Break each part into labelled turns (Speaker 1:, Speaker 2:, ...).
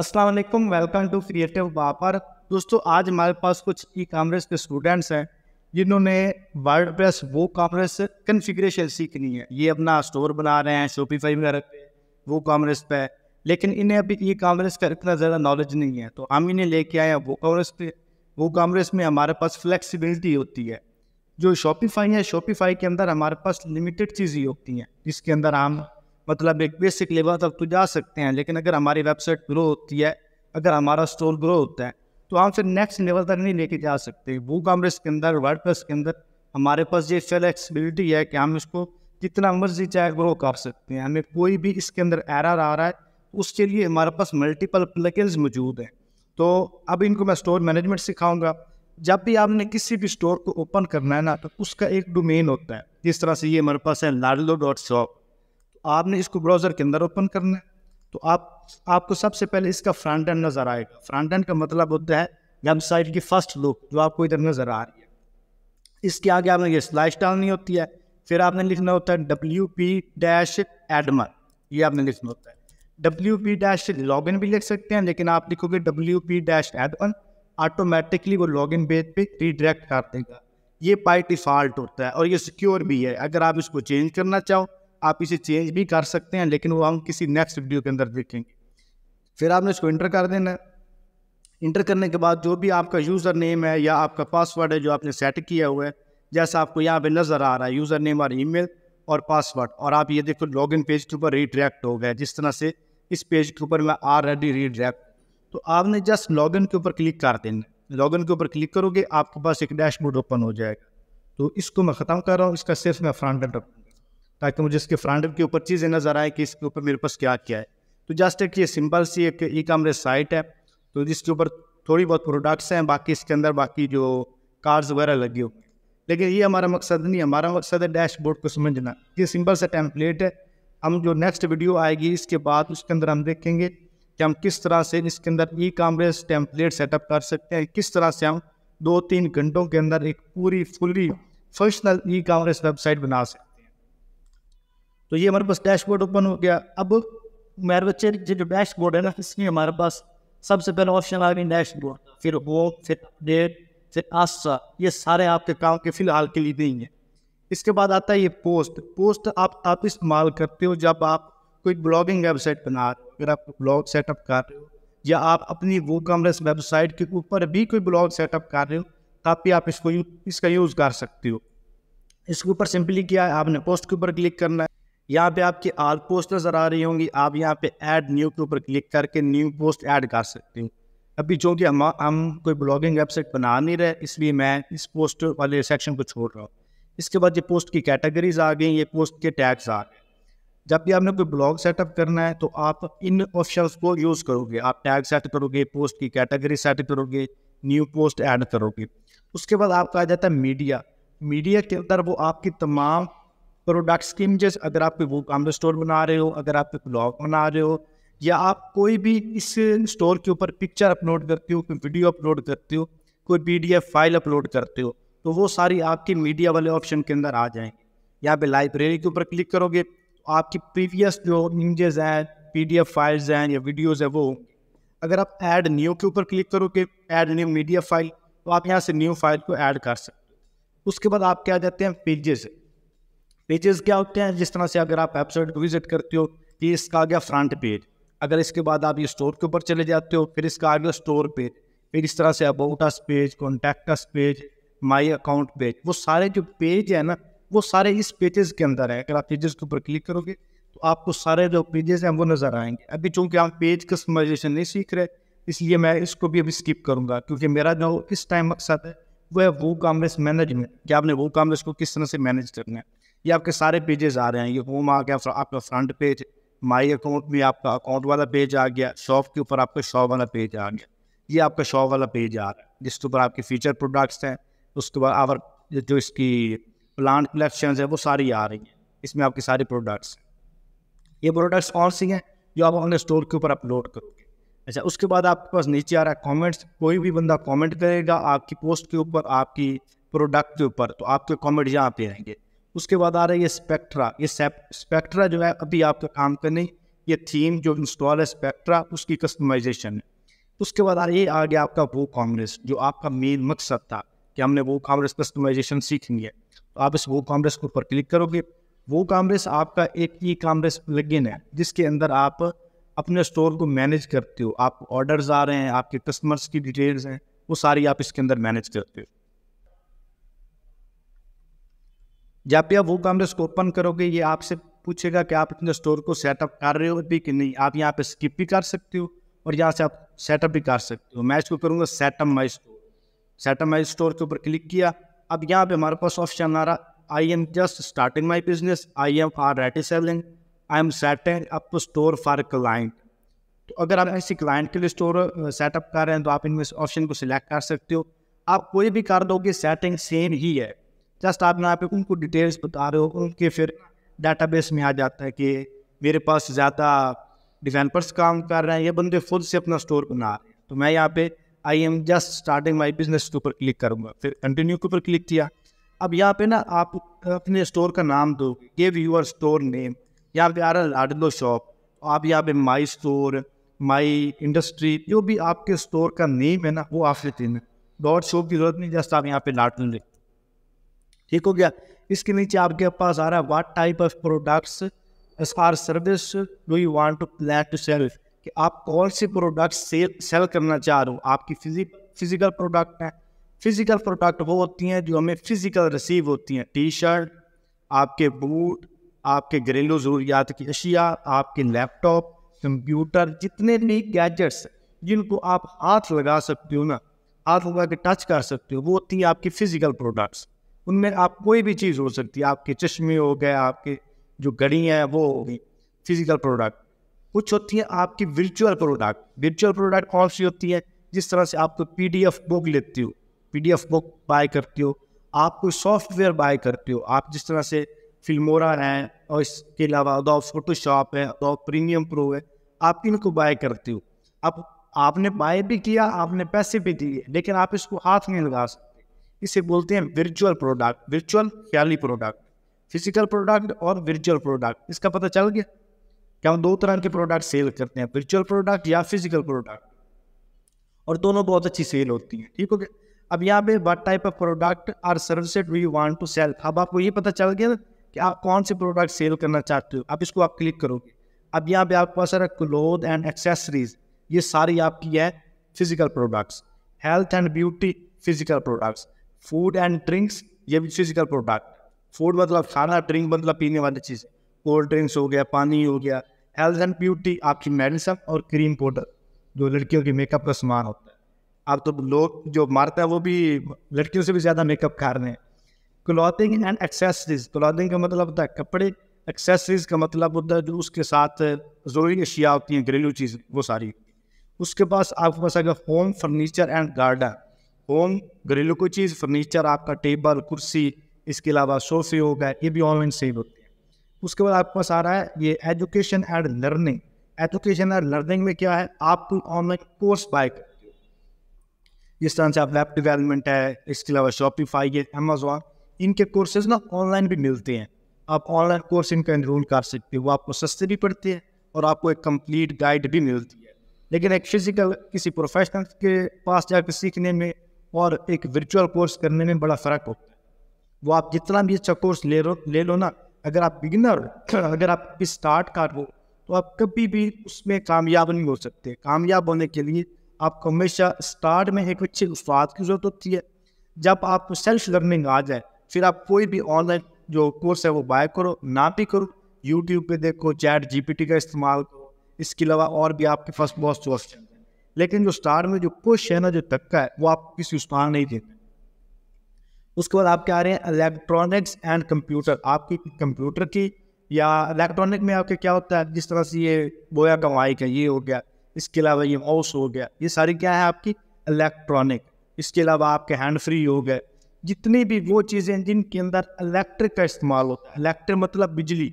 Speaker 1: अस्सलाम वालेकुम welcome to creative वापर दोस्तों आज हमारे पास कुछ ई कामर्स के स्टूडेंट्स हैं जिन्होंने WordPress WooCommerce configuration सीखनी है ये अपना स्टोर बना रहे हैं शोपीफाई वगैरह पे वो कामर्स पे लेकिन इन्हें अभी ई कामर्स का इतना ज़्यादा नॉलेज नहीं है तो हम इन्हें लेके आए हैं वो कामर्स पे वो कामर्स में हमारे पास फ्लैक्सीबिलिटी होती है जो शॉपिफाई है शॉपिफाई के अंदर हमारे पास लिमिटेड चीज़ें होती हैं जिसके अंदर हम मतलब एक बेसिक लेवल तक तो जा सकते हैं लेकिन अगर हमारी वेबसाइट ग्रो होती है अगर हमारा स्टोर ग्रो होता है तो हम फिर नेक्स्ट लेवल तक नहीं लेके जा सकते वो कामर्स के अंदर वर्ड के अंदर हमारे पास ये फ्लेक्सिबिलिटी है कि हम इसको जितना मर्जी चाहे ग्रो कर सकते हैं हमें कोई भी इसके अंदर एरर आ रहा है तो उसके लिए हमारे पास मल्टीपल प्लगइन्स मौजूद हैं तो अब इनको मैं स्टोर मैनेजमेंट सिखाऊंगा जब भी आपने किसी भी स्टोर को ओपन करना है ना तो उसका एक डोमेन होता है जिस तरह से ये हमारे पास है लाडलो डॉट शॉप तो आपने इसको ब्राउज़र के अंदर ओपन करना है तो आप आपको सबसे पहले इसका फ्रंट एंड नज़र आएगा फ्रंट एंड का मतलब होता है वेबसाइट की फर्स्ट लुक जो आपको इधर नज़र आ रही है इसके आगे आपने ये स्लाइस डालनी होती है फिर आपने लिखना होता है डब्ल्यू पी डैश एडमर ये आपने लिखना होता है डब्ल्यू पी डैश इन भी लिख सकते हैं लेकिन आप लिखोगे W P dash admin automatically वो लॉगिन पेज पर रिडायरेक्ट कर देगा ये बाई डिफ़ॉल्ट होता है और ये सिक्योर भी है अगर आप इसको चेंज करना चाहो आप इसे चेंज भी कर सकते हैं लेकिन वो हम किसी नेक्स्ट वीडियो के अंदर देखेंगे फिर आपने इसको इंटर कर देना इंटर करने के बाद जो भी आपका यूज़र नेम है या आपका पासवर्ड है जो आपने सेट किया हुआ है जैसा आपको यहाँ पे नज़र आ रहा है यूज़र नेम और ईमेल और पासवर्ड और आप ये देखो लॉगिन पेज के ऊपर रीडायरेक्ट हो गया जिस तरह से इस पेज के ऊपर मैं ऑलरेडी रीडायरेक्ट तो आपने जस्ट लॉगिन के ऊपर क्लिक कर देना लॉगिन के ऊपर क्लिक करोगे आपके पास एक डैशबोर्ड ओपन हो जाएगा तो इसको मैं ख़त्म कर रहा हूँ इसका सिर्फ मैं फ्रंट एंड रखूँगा ताकि मुझे इसके फ्रंट के ऊपर चीज़ें नज़र आए कि इसके ऊपर मेरे पास क्या क्या है तो जस्ट एक ये सिंपल सी एक ई कामर्स साइट है तो जिसके ऊपर थोड़ी बहुत प्रोडक्ट्स हैं बाकी इसके अंदर बाकी जो कार्ड्स वगैरह लगे हुए लेकिन ये हमारा मकसद नहीं है हमारा मकसद है डैशबोर्ड को समझना ये सिंपल सा टेम्पलेट है हम जो नेक्स्ट वीडियो आएगी इसके बाद उसके अंदर हम देखेंगे कि हम किस तरह से इसके अंदर ई कामर्स टेम्पलेट सेटअप कर सकते हैं किस तरह से हम दो तीन घंटों के अंदर एक पूरी fully functional e commerce website बना सकते हैं तो ये हमारे पास डैशबोर्ड ओपन हो गया अब मेरे बच्चे जो डैशबोर्ड है ना इसमें हमारे पास सबसे पहला ऑप्शन आ गई डैशबोर्ड फिर वो फिर अपडेट फिर आशा ये सारे आपके काम के फिलहाल के लिए नहीं है इसके बाद आता है ये पोस्ट पोस्ट आप आप इस्तेमाल करते हो जब आप कोई ब्लॉगिंग वेबसाइट बना रहे हो अगर आप ब्लॉग सेटअप कर रहे हो या आप अपनी वो कॉमर्स वेबसाइट के ऊपर भी कोई ब्लॉग सेटअप कर रहे हो तब भी आप इसको इसका यूज़ कर सकते हो इसके ऊपर सिंपली क्या है आपने पोस्ट के ऊपर क्लिक करना है यहाँ पे आपकी आल पोस्ट नज़र आ रही होंगी आप यहाँ पे ऐड न्यू के ऊपर क्लिक करके न्यू पोस्ट ऐड कर सकते हैं अभी जो कि हम हम कोई ब्लॉगिंग वेबसाइट बना नहीं रहे इसलिए मैं इस पोस्ट वाले सेक्शन को छोड़ रहा हूँ इसके बाद ये पोस्ट की कैटेगरीज आ गई ये पोस्ट के टैग्स आ गए जब भी आपने कोई ब्लॉग सेटअप करना है तो आप इन ऑप्शन को यूज़ करोगे आप टैग सेट करोगे पोस्ट की कैटेगरी सेट करोगे न्यू पोस्ट ऐड करोगे उसके बाद आपका आ जाता है मीडिया मीडिया के अंदर वो आपकी तमाम प्रोडक्ट्स की इमेजेस अगर आप कोई वो काम स्टोर बना रहे हो अगर आप कोई ब्लॉग बना रहे हो या आप कोई भी इस स्टोर के ऊपर पिक्चर अपलोड करते हो कोई वीडियो अपलोड करते हो कोई पी फाइल अपलोड करते हो तो वो सारी आपकी मीडिया वाले ऑप्शन के अंदर आ जाएंगे यहाँ पे लाइब्रेरी के ऊपर क्लिक करोगे तो आपकी प्रीवियस जो इमेजेस हैं पी फाइल्स हैं या वीडियोज़ हैं वो अगर आप ऐड न्यू के ऊपर क्लिक करोगे ऐड न्यू मीडिया फाइल तो आप यहाँ से न्यू फाइल को ऐड कर सकते हो उसके बाद आप क्या जाते हैं पेजेस पेजेस क्या होते हैं जिस तरह से अगर आप वेबसाइट को विजिट करते हो ये इसका आ गया फ्रंट पेज अगर इसके बाद आप ये स्टोर के ऊपर चले जाते हो फिर इसका आ गया स्टोर पेज फिर इस तरह से about us page contact us page my account page वो सारे जो पेज है ना वो सारे इस पेजेस के अंदर है अगर आप पेजेस के ऊपर क्लिक करोगे तो आपको सारे जो पेजेस हैं वो नज़र आएंगे अभी चूँकि हम पेज कस्टमाइजेशन नहीं सीख रहे इसलिए मैं इसको भी अभी स्किप करूँगा क्योंकि मेरा जो इस टाइम मकसद है वो है वो कामरेस मैनेजमेंट कि आपने वो कामरेस को किस तरह से मैनेज करना है ये आपके सारे पेजेस आ रहे हैं ये होम आ गया आपका फ्रंट पेज माई अकाउंट में आपका अकाउंट वाला पेज आ गया शॉप के ऊपर आपका शॉप वाला पेज आ गया ये आपका शॉप वाला पेज आ रहा है जिसके ऊपर आपके फीचर प्रोडक्ट्स हैं उसके बाद आवर जो इसकी प्लांट कलेक्शन है वो सारी आ रही हैं इसमें आपके सारे प्रोडक्ट्स हैं ये प्रोडक्ट्स और सी हैं जो आप अपने स्टोर के ऊपर अपलोड करोगे अच्छा उसके बाद आपके पास नीचे आ रहा है कॉमेंट्स कोई भी बंदा कॉमेंट करेगा आपकी पोस्ट के ऊपर आपकी प्रोडक्ट के ऊपर तो आपके कॉमेंट यहाँ पे आएंगे उसके बाद आ रहा है ये स्पेक्ट्रा ये स्पेक्ट्रा जो है अभी आपका काम करने ये थीम जो इंस्टॉल है स्पेक्ट्रा उसकी कस्टमाइजेशन है तो उसके बाद आ रही आ गया आपका वो कांग्रेस जो आपका मेन मकसद था कि हमने वो कांग्रेस कस्टमाइजेशन सीखनी है तो आप इस वो कांग्रेस के ऊपर क्लिक करोगे वो कांग्रेस आपका एक ई कांग्रेस लगिन है जिसके अंदर आप अपने स्टोर को मैनेज करते हो आप ऑर्डर्स आ रहे हैं आपके कस्टमर्स की डिटेल्स हैं वो सारी आप इसके अंदर मैनेज करते हो जब भी आप वो कामरेस को ओपन करोगे ये आपसे पूछेगा कि आप अपने स्टोर को सेटअप कर रहे हो भी कि नहीं आप यहाँ पे स्किप भी कर सकते हो और यहाँ से आप सेटअप भी कर सकते हो मैं इसको करूँगा setup my store setup my store के ऊपर क्लिक किया अब यहाँ पे हमारे पास ऑप्शन आ रहा I am just starting my business I am already selling I am setting up store for client तो अगर आप ऐसे क्लाइंट के लिए स्टोर सेटअप कर रहे हैं तो आप इनमें ऑप्शन को सिलेक्ट कर सकते हो आप कोई भी कर दोगे सेटिंग सेम ही है जस्ट आप यहाँ पे उनको डिटेल्स बता रहे हो उनके फिर डाटाबेस में आ जाता है कि मेरे पास ज़्यादा डिवेलपर्स काम कर रहे हैं ये बंदे खुद से अपना स्टोर बना रहे हैं तो मैं यहाँ पे I am just starting my business के ऊपर क्लिक करूँगा फिर कंटिन्यू के ऊपर क्लिक किया अब यहाँ पे ना आप अपने स्टोर का नाम दो गिव यूर स्टोर नेम यहाँ पे आ रहा है लाडलो शॉप आप यहाँ पे माई स्टोर माई इंडस्ट्री जो भी आपके स्टोर का नेम है ना वो लेते हैं डॉट शॉप की जरूरत नहीं जस्ट आप यहाँ पे लाडलो लिखते ठीक हो गया इसके नीचे आपके पास आ रहा है what type of products as or service do you want to plan to sell कि आप कौन से प्रोडक्ट सेल सेल करना चाह रहे हो आपकी फिजिक फिजिकल प्रोडक्ट है फिजिकल प्रोडक्ट वो होती हैं जो हमें फिजिकल रिसीव होती हैं टी शर्ट आपके बूट आपके घरेलू ज़रूरियात की अशिया आपके लैपटॉप कंप्यूटर जितने भी गैजेट्स जिनको आप हाथ लगा सकते हो ना हाथ लगा के टच कर सकते हो वो होती हैं आपकी फ़िज़िकल प्रोडक्ट्स उनमें आप कोई भी चीज़ हो सकती है आपके चश्मे हो गए आपके जो घड़ी हैं वो हो गई फिजिकल प्रोडक्ट कुछ होती है आपकी वर्चुअल प्रोडक्ट वर्चुअल प्रोडक्ट कौन सी होती है जिस तरह से आप कोई पी डी एफ बुक लेती हो P D F book buy करती हो आप कोई सॉफ्टवेयर बाय करती हो आप जिस तरह से फिल्मोरा हैं और इसके अलावा अदो फोटोशॉप है अदोब प्रीमियम प्रो है आप इनको बाय करते हो अब आपने बाय भी किया आपने पैसे भी दिए लेकिन आप इसको हाथ नहीं लगा सकते इसे बोलते हैं वर्चुअल प्रोडक्ट वर्चुअल ख्याली प्रोडक्ट फिजिकल प्रोडक्ट और वर्चुअल प्रोडक्ट इसका पता चल गया क्या हम दो तरह के प्रोडक्ट सेल करते हैं वर्चुअल प्रोडक्ट या फिजिकल प्रोडक्ट और दोनों बहुत अच्छी सेल होती हैं ठीक हो गया अब यहाँ पे what type of product or service we want to sell अब आपको ये पता चल गया कि आप कौन से प्रोडक्ट सेल करना चाहते हो आप इसको आप क्लिक करोगे अब यहाँ पे आपके पास सारा क्लोथ एंड एक्सेसरीज ये सारी आपकी है physical products health and beauty physical products food and drinks ये भी फिजिकल प्रोडक्ट फूड मतलब खाना ड्रिंक मतलब पीने वाली चीज़ कोल्ड ड्रिंक्स हो गया पानी हो गया हेल्थ एंड ब्यूटी आपकी मेडिसिन और क्रीम पाउडर जो लड़कियों के मेकअप का सामान होता है अब तो लोग जो मारता है वो भी लड़कियों से भी ज़्यादा मेकअप खा रहे हैं क्लॉथिंग एंड एक्सेसरीज क्लॉथिंग का मतलब होता है कपड़े एक्सेसरीज का मतलब होता है जो उसके साथ ज़रूरी अशिया होती हैं घरेलू चीज़ वो सारी उसके पास आपके पास अगर home furniture and garden home घरेलू कोई चीज़ फर्नीचर आपका टेबल कुर्सी इसके अलावा सोफे हो गए ये भी ऑनलाइन सेल होते हैं उसके बाद आपके पास आ रहा है ये education and learning education and learning में क्या है आप कोई ऑनलाइन कोर्स बाय करते हो जिस तरह से आप वेब डिवेलपमेंट है इसके अलावा शॉपिफाई है अमेजोन इनके कोर्सेज ना ऑनलाइन भी मिलते हैं आप ऑनलाइन कोर्स इनका इनरोल कर सकते हो वो आपको सस्ते भी पड़ते हैं और आपको एक कंप्लीट गाइड भी मिलती है लेकिन एक फिजिकल किसी प्रोफेशनल के पास जाकर सीखने में और एक वर्चुअल कोर्स करने में बड़ा फ़र्क होता है वो आप जितना भी अच्छा कोर्स ले लो ले लो ना अगर आप बिगिनर अगर आप स्टार्ट कर हो तो आप कभी भी उसमें कामयाब नहीं हो सकते कामयाब होने के लिए आपको हमेशा स्टार्ट में एक अच्छे उस्ताद की ज़रूरत होती है जब आपको सेल्फ लर्निंग आ जाए फिर आप कोई भी ऑनलाइन जो कोर्स है वो बाय करो ना भी करो यूट्यूब पे देखो चैट जीपीटी का इस्तेमाल करो इसके अलावा और भी आपके फर्स्ट बहुत सोर्स हैं लेकिन जो स्टार में जो पुश है ना जो धक्का है वो आपको किसी उस्तान नहीं देते उसके बाद क्या आ रहे हैं इलेक्ट्रॉनिक्स एंड कंप्यूटर आपकी कंप्यूटर की या इलेक्ट्रॉनिक में आपके क्या होता है जिस तरह से ये बोया का माइक है ये हो गया इसके अलावा ये माउस हो गया ये सारी क्या है आपकी इलेक्ट्रॉनिक इसके अलावा आपके हैंड फ्री हो गए जितनी भी वो चीज़ें जिनके अंदर इलेक्ट्रिक का इस्तेमाल होता है इलेक्ट्रिक मतलब बिजली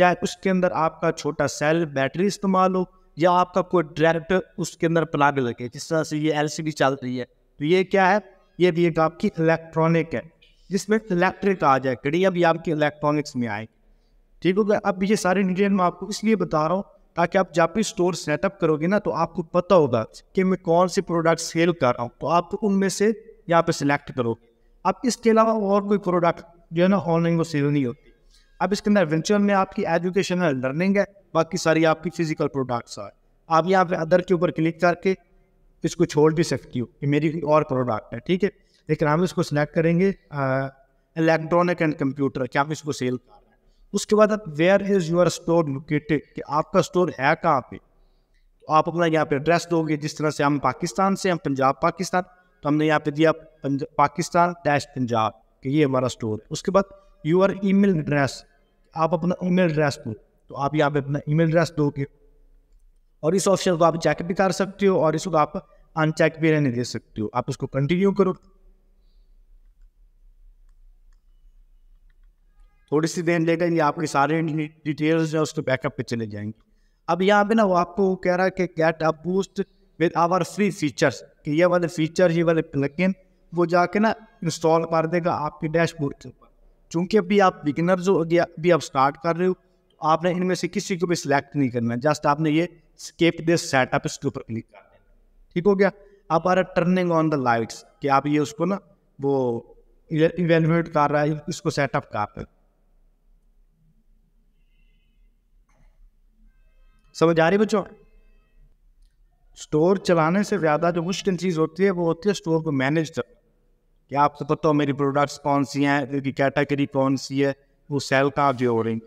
Speaker 1: चाहे उसके अंदर आपका छोटा सेल बैटरी इस्तेमाल हो या आपका कोई डायरेक्ट उसके अंदर प्लाग लगे जिस तरह से ये एल चल रही है तो ये क्या है ये भी एक आपकी इलेक्ट्रॉनिक है जिसमें इलेक्ट्रिक आ जाए कड़ी अभी आपकी इलेक्ट्रॉनिक्स में आएगी ठीक हो गया अब ये सारे डिटेल मैं आपको इसलिए बता रहा हूँ ताकि आप जब भी स्टोर सेटअप करोगे ना तो आपको पता होगा कि मैं कौन से प्रोडक्ट सेल कर रहा हूँ तो आप उनमें से यहाँ पे सिलेक्ट करोगे अब इसके अलावा और कोई प्रोडक्ट जो है ना ऑनलाइन वो सेल नहीं होते अब इसके अंदर वर्चुअल में आपकी एजुकेशनल लर्निंग है बाकी सारी आपकी फिजिकल प्रोडक्ट्स है आप यहाँ पे अदर के ऊपर क्लिक करके इसको छोड़ भी सकती हो कि मेरी और प्रोडक्ट है ठीक है लेकिन हम इसको सिलेक्ट करेंगे इलेक्ट्रॉनिक एंड कंप्यूटर क्या हम इसको सेल कर रहे हैं उसके बाद आप where is your store located कि आपका स्टोर है कहाँ पे तो आप अपना यहाँ पे एड्रेस दोगे जिस तरह से हम पाकिस्तान से हम पंजाब पाकिस्तान तो हमने यहाँ पे दिया पाकिस्तान डैश पंजाब कि ये हमारा स्टोर है उसके बाद यूर ईमेल एड्रेस आप अपना ईमेल एड्रेस दो तो आप यहाँ पे अपना ईमेल एड्रेस दोगे और इस ऑप्शन को आप चेक भी कर सकते हो और इसको आप अनचेक भी रहने दे सकते हो आप इसको कंटिन्यू करो थोड़ी सी देर लेकर ये आपके सारे डिटेल्स है उसके बैकअप पे चले जाएंगे अब यहाँ पे ना वो आपको कह रहा है कि get a boost with our free features कि ये वाले फीचर ये वाले प्लगइन वो जाके ना इंस्टॉल कर देगा आपके डैशबोर्ड के ऊपर चूंकि अभी आप बिगिनर जो अभी आप स्टार्ट कर रहे हो तो आपने इनमें से किसी को भी सिलेक्ट नहीं करना जस्ट आपने ये स्केप दिस सेटअप इसके ऊपर क्लिक कर देना ठीक हो गया अब आ रहा टर्निंग ऑन द लाइट्स कि आप ये उसको ना वो इवेलुएट कर रहा है इसको सेटअप कर रहे समझ आ रही बच्चों स्टोर चलाने से ज़्यादा जो मुश्किल चीज़ होती है वो होती है स्टोर को मैनेज करना कि आपको तो पता हो मेरी प्रोडक्ट्स कौन सी हैं उनकी कैटेगरी कौन सी है वो सेल का आप जो हो रही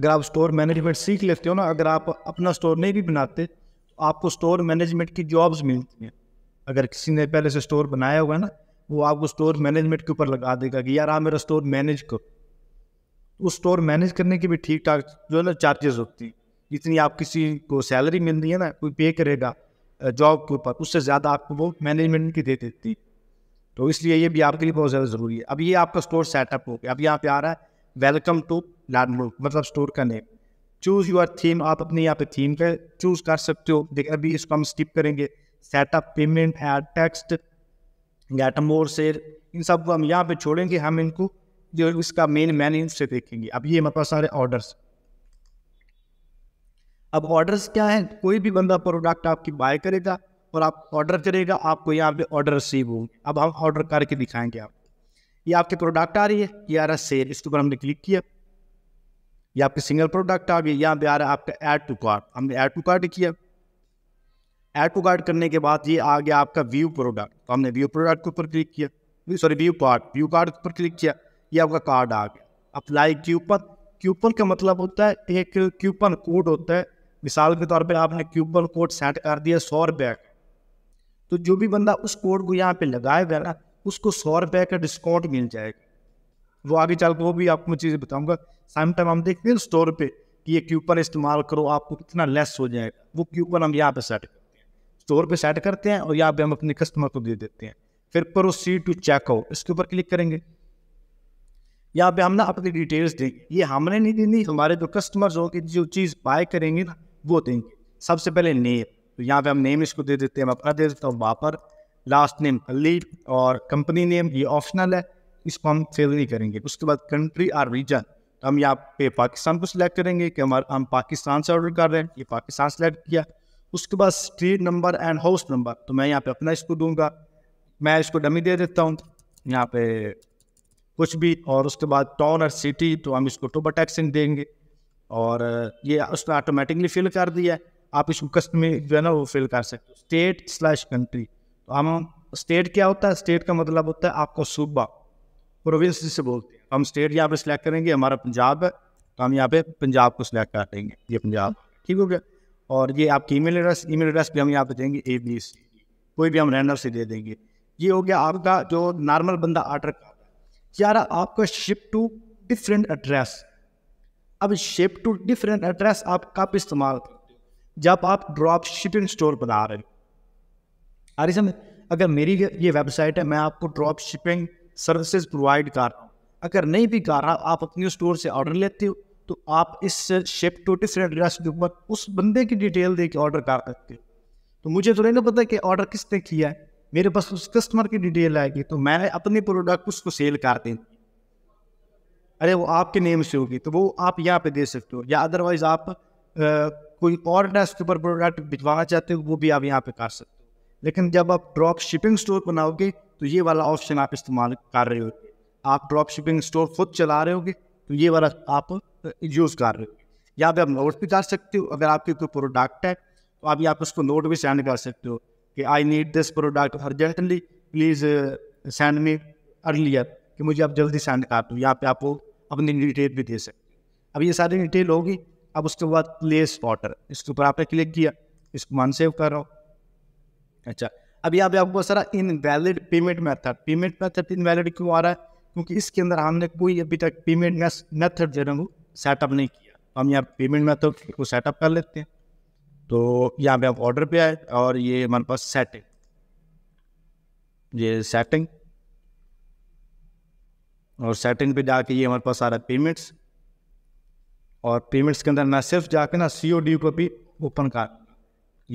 Speaker 1: अगर आप स्टोर मैनेजमेंट सीख लेते हो ना अगर आप अपना स्टोर नहीं भी बनाते तो आपको स्टोर मैनेजमेंट की जॉब्स मिलती हैं अगर किसी ने पहले से स्टोर बनाया हुआ है ना वो आपको स्टोर मैनेजमेंट के ऊपर लगा देगा कि यार आप मेरा स्टोर मैनेज करो उस स्टोर मैनेज करने की भी ठीक ठाक जो है ना चार्जेस होती हैं जितनी आप किसी को सैलरी मिल रही है ना कोई पे करेगा जॉब के ऊपर उससे ज़्यादा आपको वो मैनेजमेंट की दे देती है तो इसलिए ये भी आपके लिए बहुत ज़्यादा ज़रूरी है अब ये आपका स्टोर सेटअप हो गया अब यहाँ पे आ रहा है वेलकम टू लैंडमार्क मतलब स्टोर का नेम चूज़ योर थीम आप अपने यहाँ पे थीम का चूज़ कर सकते हो देखिए अभी इसको हम स्किप करेंगे सेटअप पेमेंट है टेक्स्ट गेट मोर सेल इन सब को हम यहाँ पे छोड़ेंगे हम इनको जो इसका मेन मेन्यू से देखेंगे अब ये मतलब सारे ऑर्डर्स अब ऑर्डर्स क्या है कोई भी बंदा प्रोडक्ट आपकी बाय करेगा और आप ऑर्डर करेगा आपको यहाँ पे ऑर्डर रिसीव होंगे अब हम ऑर्डर करके दिखाएंगे आपको ये आपकी प्रोडक्ट आ रही है ये आ रहा है सेल इसके ऊपर हमने क्लिक किया ये आपके सिंगल प्रोडक्ट आ गया यहाँ पे आ रहा है आपका एड टू कार्ड हमने एड टू कार्ड किया एड टू कार्ड करने के बाद ये आ गया आपका व्यू प्रोडक्ट तो हमने व्यू प्रोडक्ट के ऊपर क्लिक किया sorry view card view card के ऊपर क्लिक किया ये आपका कार्ड आ गया अप्लाई क्यूपन क्यूपन का मतलब होता है एक क्यूपन कोड होता है मिसाल के तौर पे आपने क्यूबल कोड सेट कर दिया सौ रुपये का तो जो भी बंदा उस कोड को यहाँ पे लगाएगा ना उसको सौ रुपये का डिस्काउंट मिल जाएगा वो आगे चल के वो भी आपको मैं चीज़ें बताऊँगा साइम टाइम हम देखते हैं स्टोर पर कि ये क्यूपन इस्तेमाल करो आपको कितना लेस हो जाएगा वो क्यूपन हम यहाँ पे सेट करते हैं स्टोर पर सेट करते हैं और यहाँ पे हम अपने कस्टमर को दे देते हैं फिर पर प्रोसीड टू आउट इसके ऊपर क्लिक करेंगे यहाँ पे हम ना अपनी डिटेल्स देंगे ये हमने नहीं देनी हमारे जो कस्टमर्स होंगे जो चीज़ बाय करेंगे ना वो देंगे सबसे पहले नेम तो यहाँ पे हम नेम इसको दे देते हैं अपना दे देता हूँ वापर लास्ट नेम लीड और कंपनी नेम ये ऑप्शनल है इसको हम फेल नहीं करेंगे उसके बाद कंट्री और रीजन तो हम यहाँ पे पाकिस्तान को सिलेक्ट करेंगे कि हमारा हम पाकिस्तान से ऑर्डर कर रहे हैं ये पाकिस्तान सेलेक्ट किया उसके बाद street number and house number तो मैं यहाँ पे अपना इसको दूंगा मैं इसको डमी दे देता हूँ यहाँ पे कुछ भी और उसके बाद टाउन और सिटी तो हम इसको टोबा टैक्सिंग देंगे और ये उसने ऑटोमेटिकली फिल कर दिया है आप इसको कस्टमी जो है ना वो फिल कर सकते हो स्टेट स्लैश कंट्री तो हम स्टेट क्या होता है स्टेट का मतलब होता है आपको सूबा प्रोविंस जिसे बोलते हैं हम स्टेट यहाँ पे सिलेक्ट करेंगे हमारा पंजाब है तो हम यहाँ पे पंजाब को सिलेक्ट कर देंगे ये पंजाब ठीक हो गया और ये आपकी ईमेल एड्रेस ईमेल एड्रेस भी हम यहाँ पे देंगे ए बी सी कोई भी हम रैंडम से दे देंगे ये हो गया आपका जो नॉर्मल बंदा ऑर्डर कर रहा है यार आपका शिप टू डिफरेंट एड्रेस अब शेप टू डिफरेंट एड्रेस आप कब इस्तेमाल करते जब आप ड्रॉप शिपिंग स्टोर बना रहे हो अरे सर अगर मेरी ये वेबसाइट है मैं आपको ड्रॉप शिपिंग सर्विसेज प्रोवाइड कर रहा हूँ अगर नहीं भी कर रहा आप अपने स्टोर से ऑर्डर लेते हो तो आप इस शेप टू डिफरेंट एड्रेस के ऊपर उस बंदे की डिटेल दे के ऑर्डर कर सकते हो तो मुझे तो नहीं ना पता कि ऑर्डर किसने किया है मेरे पास उस कस्टमर की डिटेल आएगी तो मैं अपने प्रोडक्ट उसको सेल कर दें अरे वो आपके नेम से होगी तो वो आप यहाँ पे दे सकते हो या अदरवाइज आप आ, कोई और डेस्क पर प्रोडक्ट भिजवाना चाहते हो वो भी आप यहाँ पे कर सकते हो लेकिन जब आप ड्रॉप शिपिंग स्टोर बनाओगे तो ये वाला ऑप्शन आप इस्तेमाल कर रहे हो आप ड्रॉप शिपिंग स्टोर खुद चला रहे होगे तो ये वाला आप यूज़ कर रहे हो यहाँ पे आप नोट भी कर सकते हो अगर आपके कोई प्रोडक्ट है तो आप यहाँ पे उसको नोट भी सेंड कर सकते हो कि I need this product urgently please send me earlier कि मुझे आप जल्दी सेंड कर दो यहाँ पे आप वो अपनी डिटेल भी दे सकते अब ये सारी डिटेल होगी अब उसके बाद प्लेस ऑर्डर इसके ऊपर आपने क्लिक किया इसको मान सेव कर रहा हूँ अच्छा अब यहाँ पे आपको सारा invalid payment method payment method invalid क्यों आ रहा है क्योंकि इसके अंदर हमने कोई अभी तक पेमेंट मेथड जो है वो सेटअप नहीं किया तो हम यहाँ पेमेंट मेथड को सेटअप कर लेते हैं तो यहाँ पे आप ऑर्डर पे आए और ये हमारे पास सेटिंग ये सेटिंग और सेटिंग पे जाके ये हमारे पास आ रहा है पेमेंट्स और पेमेंट्स के अंदर मैं सिर्फ जाके ना सी ओ डी को भी ओपन कर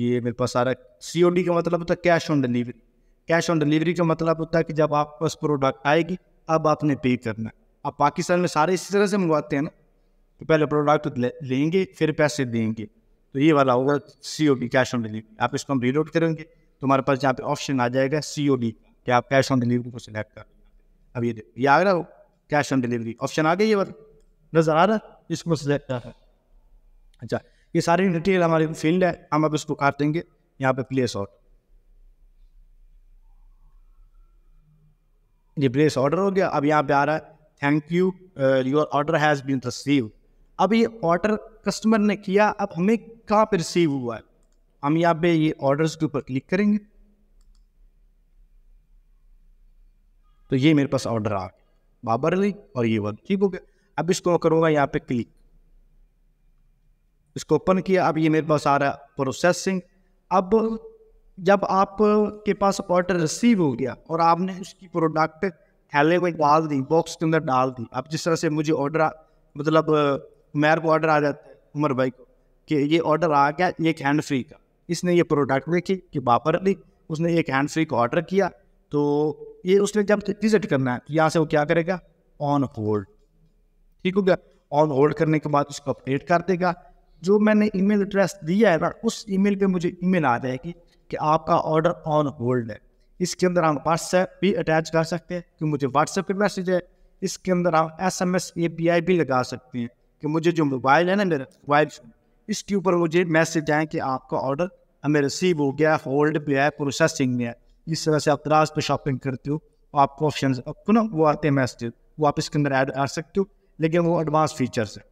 Speaker 1: ये मेरे पास आ रहा है सी ओ डी का मतलब होता है cash on delivery cash on delivery का मतलब होता है कि जब आपके पास प्रोडक्ट आएगी अब आपने पे करना है अब पाकिस्तान में सारे इसी तरह से मंगवाते हैं ना तो पहले प्रोडक्ट ले, लेंगे फिर पैसे देंगे तो ये वाला होगा C O D cash on delivery आप इसको हम रीलोड करेंगे तो हमारे पास यहाँ पे ऑप्शन आ जाएगा सी ओ डी कि आप कैश ऑन डिलीवरी को सिलेक्ट कर अब ये ये आ रहा हो कैश ऑन डिलीवरी ऑप्शन आ गई ये बस नज़र आ रहा है इसको सिलेक्ट कर है अच्छा ये सारी डिटेल हमारी फील्ड है हम अब इसको काट देंगे यहाँ पे प्लेस ऑर्डर ये प्लेस ऑर्डर हो गया अब यहाँ पे आ रहा है thank you your order has been receive अब ये ऑर्डर कस्टमर ने किया अब हमें कहाँ पर रिसीव हुआ है हम यहाँ पे ये ऑर्डर्स के ऊपर क्लिक करेंगे तो ये मेरे पास ऑर्डर आ गया बाबर ली और ये वर्ग ठीक हो गया अब इसको करूँगा यहाँ पे क्लिक इसको ओपन किया अब ये मेरे पास आ रहा है प्रोसेसिंग अब जब आप के पास ऑर्डर रिसीव हो गया और आपने उसकी प्रोडक्ट थैले में डाल दी बॉक्स के अंदर डाल दी अब जिस तरह से मुझे ऑर्डर मतलब उमेर को ऑर्डर आ जाता है उमर भाई को कि ये ऑर्डर आ गया एक हैंड फ्री का इसने ये प्रोडक्ट देखी कि बापर ली उसने एक हैंड फ्री का ऑर्डर किया तो ये उसने जब विजिट करना है तो यहाँ से वो क्या करेगा ऑन होल्ड ठीक हो गया ऑन होल्ड करने के बाद उसको अपडेट कर देगा जो मैंने ईमेल एड्रेस दिया है ना उस ईमेल पे मुझे ईमेल आ जाएगी कि आपका ऑर्डर ऑन होल्ड है इसके अंदर हम व्हाट्सएप भी अटैच कर सकते हैं कि मुझे व्हाट्सएप पे मैसेज है इसके अंदर हम S M S A P I भी लगा सकते हैं कि मुझे जो मोबाइल है ना मेरा मोबाइल इसके ऊपर मुझे मैसेज आए कि आपका ऑर्डर हमें रिसीव हो गया होल्ड पे है प्रोसेसिंग में है जिस तरह से आप दराज पर शॉपिंग करते हो तो आपको ऑप्शन आपको ना वो आते हैं मैसेज वो आप इसके अंदर ऐड आ सकते हो लेकिन वो एडवांस फीचर्स है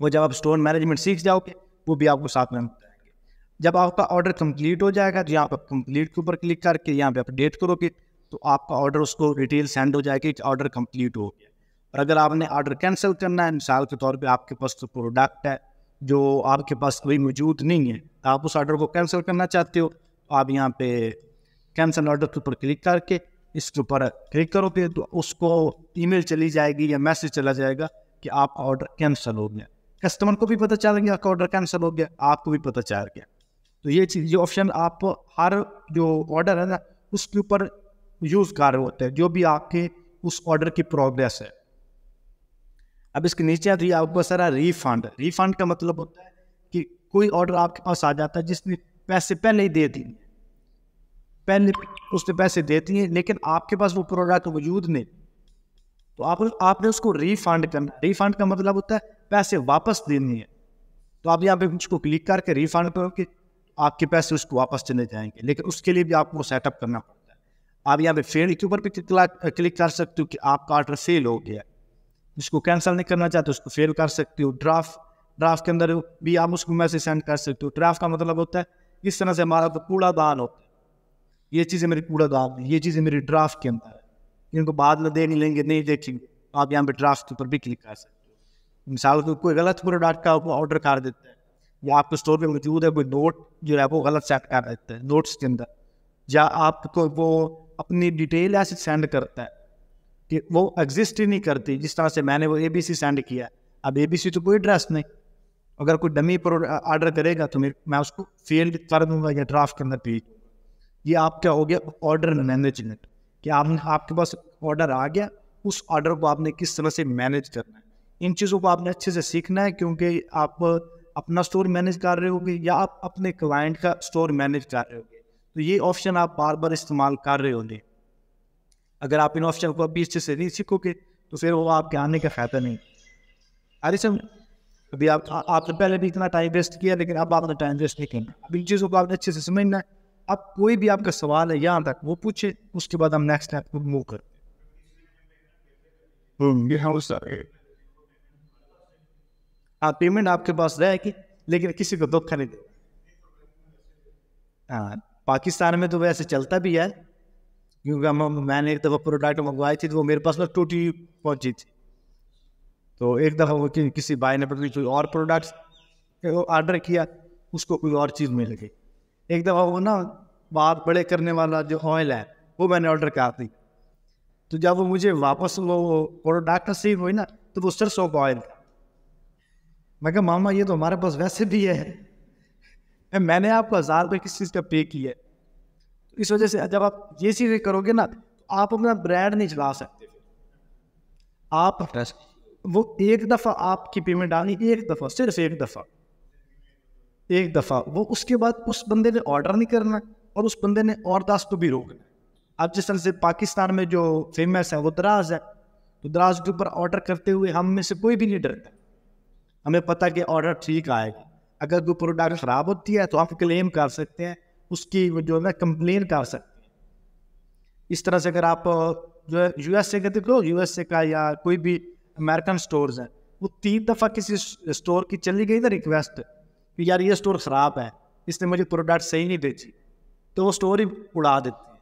Speaker 1: वो जब आप स्टोर मैनेजमेंट सीख जाओगे वो भी आपको साथ में जब आपका ऑर्डर कंप्लीट हो जाएगा तो यहाँ पर कंप्लीट के ऊपर क्लिक करके यहाँ पे अपडेट करोगे तो आपका ऑर्डर उसको डिटेल सेंड हो जाएगी ऑर्डर तो कंप्लीट हो गया और अगर आपने ऑर्डर कैंसिल करना है मिसाल के तौर पर आपके पास तो प्रोडक्ट है जो आपके पास कोई मौजूद नहीं है आप उस ऑर्डर को कैंसिल करना चाहते हो तो आप यहाँ पे कैंसल ऑर्डर के ऊपर क्लिक करके इसके ऊपर क्लिक करोगे तो उसको ईमेल चली जाएगी या मैसेज चला जाएगा कि आपका ऑर्डर कैंसिल हो गया कस्टमर को भी पता चल गया आपका ऑर्डर कैंसिल हो गया आपको भी पता चल गया तो ये चीज़ ये ऑप्शन आप हर जो ऑर्डर है ना उसके ऊपर यूज़ कर रहे होते हैं जो भी आपके उस ऑर्डर की प्रोग्रेस है अब इसके नीचे तो ये आपको सारा रिफंड रिफंड का मतलब होता है कि कोई ऑर्डर आपके पास आ जाता है जिसने पैसे पहले ही दे दिए पहले उसने पैसे दे दिए लेकिन आपके पास वो प्रोडक्ट मौजूद नहीं तो आप आपने उसको रिफंड करना रिफंड का मतलब होता है पैसे वापस देने हैं तो आप यहाँ पे उसको क्लिक करके रिफंड करोगे आपके पैसे उसको वापस चले जाएंगे लेकिन उसके लिए भी आपको सेटअप करना पड़ता है आप यहाँ पे फेल के ऊपर भी क्लिक कर सकते हो कि आपका ऑर्डर फेल हो गया जिसको कैंसिल नहीं करना चाहते उसको फेल कर सकते हो ड्राफ्ट ड्राफ्ट के अंदर भी आप उसको मैसेज सेंड कर सकते हो ड्राफ्ट का मतलब होता है इस तरह से हमारा तो कूड़ा दान होता है ये चीज़ें मेरे कूड़ा में ये चीज़ें मेरी ड्राफ्ट के अंदर है इनको बाद में देख लेंगे नहीं देखेंगे आप यहाँ पर ड्राफ्ट के ऊपर भी क्लिक कर सकते हो मिसाल तो कोई गलत प्रोडक्ट का ऑर्डर कर देता है या आपके स्टोर में मौजूद है कोई नोट जो है वो गलत सेट कर देता है नोट्स के अंदर या आपको वो अपनी डिटेल ऐसे सेंड करता है कि वो एग्जिस्ट ही नहीं करती जिस तरह से मैंने वो ए बी सी सेंड किया अब ए बी सी तो कोई एड्रेस नहीं अगर कोई डमी प्रोडक्ट ऑर्डर करेगा तो मैं उसको फेल कर दूंगा या ड्राफ्ट के अंदर भेज दूँगा ये आप क्या हो गया ऑर्डर मैनेजमेंट कि आप आपके पास ऑर्डर आ गया उस ऑर्डर को आपने किस तरह से मैनेज करना है इन चीज़ों को आपने अच्छे से सीखना है क्योंकि आप अपना स्टोर मैनेज कर रहे होगे या आप अपने क्लाइंट का स्टोर मैनेज कर रहे होगे तो ये ऑप्शन आप बार बार इस्तेमाल कर रहे होंगे अगर आप इन ऑप्शन को अभी अच्छे से नहीं सीखोगे तो फिर वो आपके आने का फ़ायदा नहीं अरे सर अभी आप आपने पहले भी इतना टाइम वेस्ट किया लेकिन अब आपने टाइम वेस्ट नहीं करना अब इन चीज़ों को आपने अच्छे से समझना है अब कोई भी आपका सवाल है यहाँ तक वो पूछे उसके बाद हम नेक्स्ट स्टेप को मूव कर हाँ पेमेंट आपके पास रहेगी लेकिन किसी को धोखा नहीं दे हाँ पाकिस्तान में तो वैसे चलता भी है क्योंकि हम मैंने एक दफ़ा प्रोडक्ट मंगवाई थी तो वो मेरे पास ना टूटी पहुंची थी तो एक दफ़ा वो कि, किसी भाई ने कोई और प्रोडक्ट ऑर्डर किया उसको कोई और चीज़ मिल गई एक दफ़ा वो ना बात बड़े करने वाला जो ऑयल है वो मैंने ऑर्डर करा थी तो जब वो मुझे वापस वो प्रोडक्ट रिसीव हुई ना तो वो सर सोप ऑयल था मैं कहा मामा ये तो हमारे पास वैसे भी है मैंने आपको हज़ार रुपये किस चीज़ का पे किया तो इस वजह से जब आप ये चीज़ें करोगे ना तो आप अपना ब्रांड नहीं चला सकते आप वो एक दफ़ा आपकी पेमेंट आनी एक दफ़ा सिर्फ एक दफ़ा एक दफ़ा वो उसके बाद उस बंदे ने ऑर्डर नहीं करना और उस बंदे ने और दास को भी रोकना अब जिस तरह से पाकिस्तान में जो फेमस है वो दराज है तो दराज के ऊपर ऑर्डर करते हुए हम में से कोई भी नहीं डरता हमें पता कि ऑर्डर ठीक आएगा अगर कोई प्रोडक्ट ख़राब होती है तो आप क्लेम कर सकते हैं उसकी जो है कंप्लेन कर सकते हैं इस तरह से अगर आप जो है यू एस ए का लो यू एस ए का या कोई भी अमेरिकन स्टोर है वो तीन दफ़ा किसी स्टोर की चली गई ना रिक्वेस्ट कि यार ये स्टोर ख़राब है इसने मुझे प्रोडक्ट सही नहीं बेची तो वो स्टोर ही उड़ा देते हैं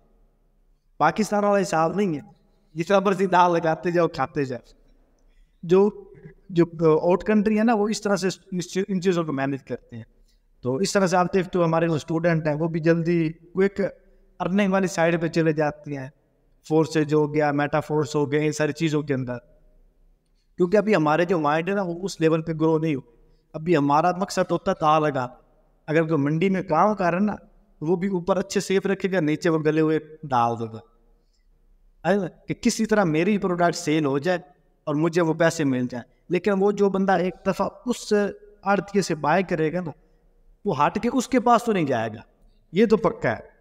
Speaker 1: पाकिस्तान वाला हिसाब नहीं है जितना मर्जी दाल लगाते जाओ खाते जाओ जो जो आउट कंट्री है ना वो इस तरह से इन चीज़ों को मैनेज करते हैं तो इस तरह से आप देखते हो हमारे जो स्टूडेंट हैं वो भी जल्दी वो एक अर्निंग वाली साइड पे चले जाते हैं फोर्सेज हो गया मेटाफोर्स हो गए इन सारी चीज़ों के अंदर क्योंकि अभी हमारे जो माइंड है ना वो उस लेवल पे ग्रो नहीं हो अभी हमारा मकसद होता है तार लगा अगर कोई मंडी में काम कर रहा है ना तो वो भी ऊपर अच्छे सेफ रखेगा नीचे वो गले हुए डाल देगा है कि किसी तरह मेरी प्रोडक्ट सेल हो जाए और मुझे वो पैसे मिल जाए लेकिन वो जो बंदा एक दफ़ा उस आड़ती से बाय करेगा ना वो हट के उसके पास तो नहीं जाएगा ये तो पक्का है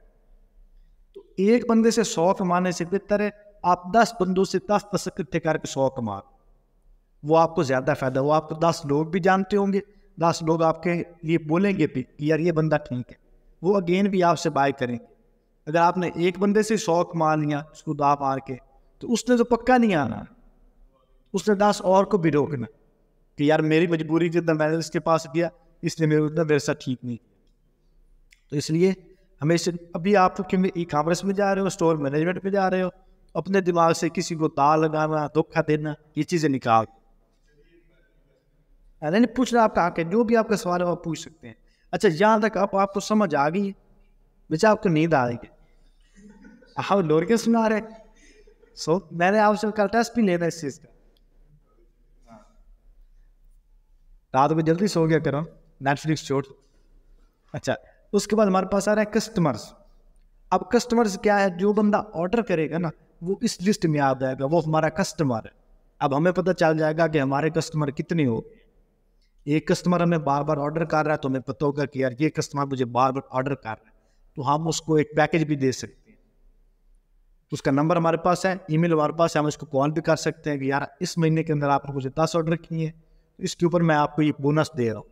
Speaker 1: तो एक बंदे से सौ कमाने से बेहतर है आप दस बंदों से दस दस इकट्ठे करके सौ कमा वो आपको ज़्यादा फ़ायदा वो आपको दस लोग भी जानते होंगे दस लोग आपके लिए बोलेंगे भी कि यार ये बंदा ठीक है वो अगेन भी आपसे बाय करेंगे अगर आपने एक बंदे से शौक़ मार लिया उसको दाप मार के तो उसने तो पक्का नहीं आना उसने दस और को भी रोकना कि यार मेरी मजबूरी जितना मैंने इसके पास किया इसलिए मेरे उतना मेरे साथ ठीक नहीं तो इसलिए हमेशा अभी आप क्योंकि ई कॉमर्स में जा रहे हो स्टोर मैनेजमेंट में जा रहे हो अपने दिमाग से किसी को ताल लगाना धोखा देना ये चीज़ें निकाल यानी पूछना आपका आके जो भी आपका सवाल है आप पूछ सकते हैं अच्छा यहाँ तक आप आपको समझ आ गई बेचा आपको नींद आ रही है आप लोर के सुना रहे सो मैंने आपसे कल टेस्ट भी लेना इस चीज़ का रात को जल्दी सो गया करो नेटफ्लिक्स छोड़ अच्छा उसके बाद हमारे पास आ रहा है कस्टमर्स अब कस्टमर्स क्या है जो बंदा ऑर्डर करेगा ना वो इस लिस्ट में आ जाएगा वो हमारा कस्टमर है अब हमें पता चल जाएगा कि हमारे कस्टमर कितने हो गए एक कस्टमर हमें बार बार ऑर्डर कर रहा है तो हमें पता होगा कि यार ये कस्टमर मुझे बार बार ऑर्डर कर रहा है तो हम उसको एक पैकेज भी दे सकते हैं तो उसका नंबर हमारे पास है ईमेल हमारे पास है हम उसको कॉल भी कर सकते हैं कि यार इस महीने के अंदर आपने मुझे दस ऑर्डर किए हैं तो इसके ऊपर मैं आपको ये बोनस दे रहा हूँ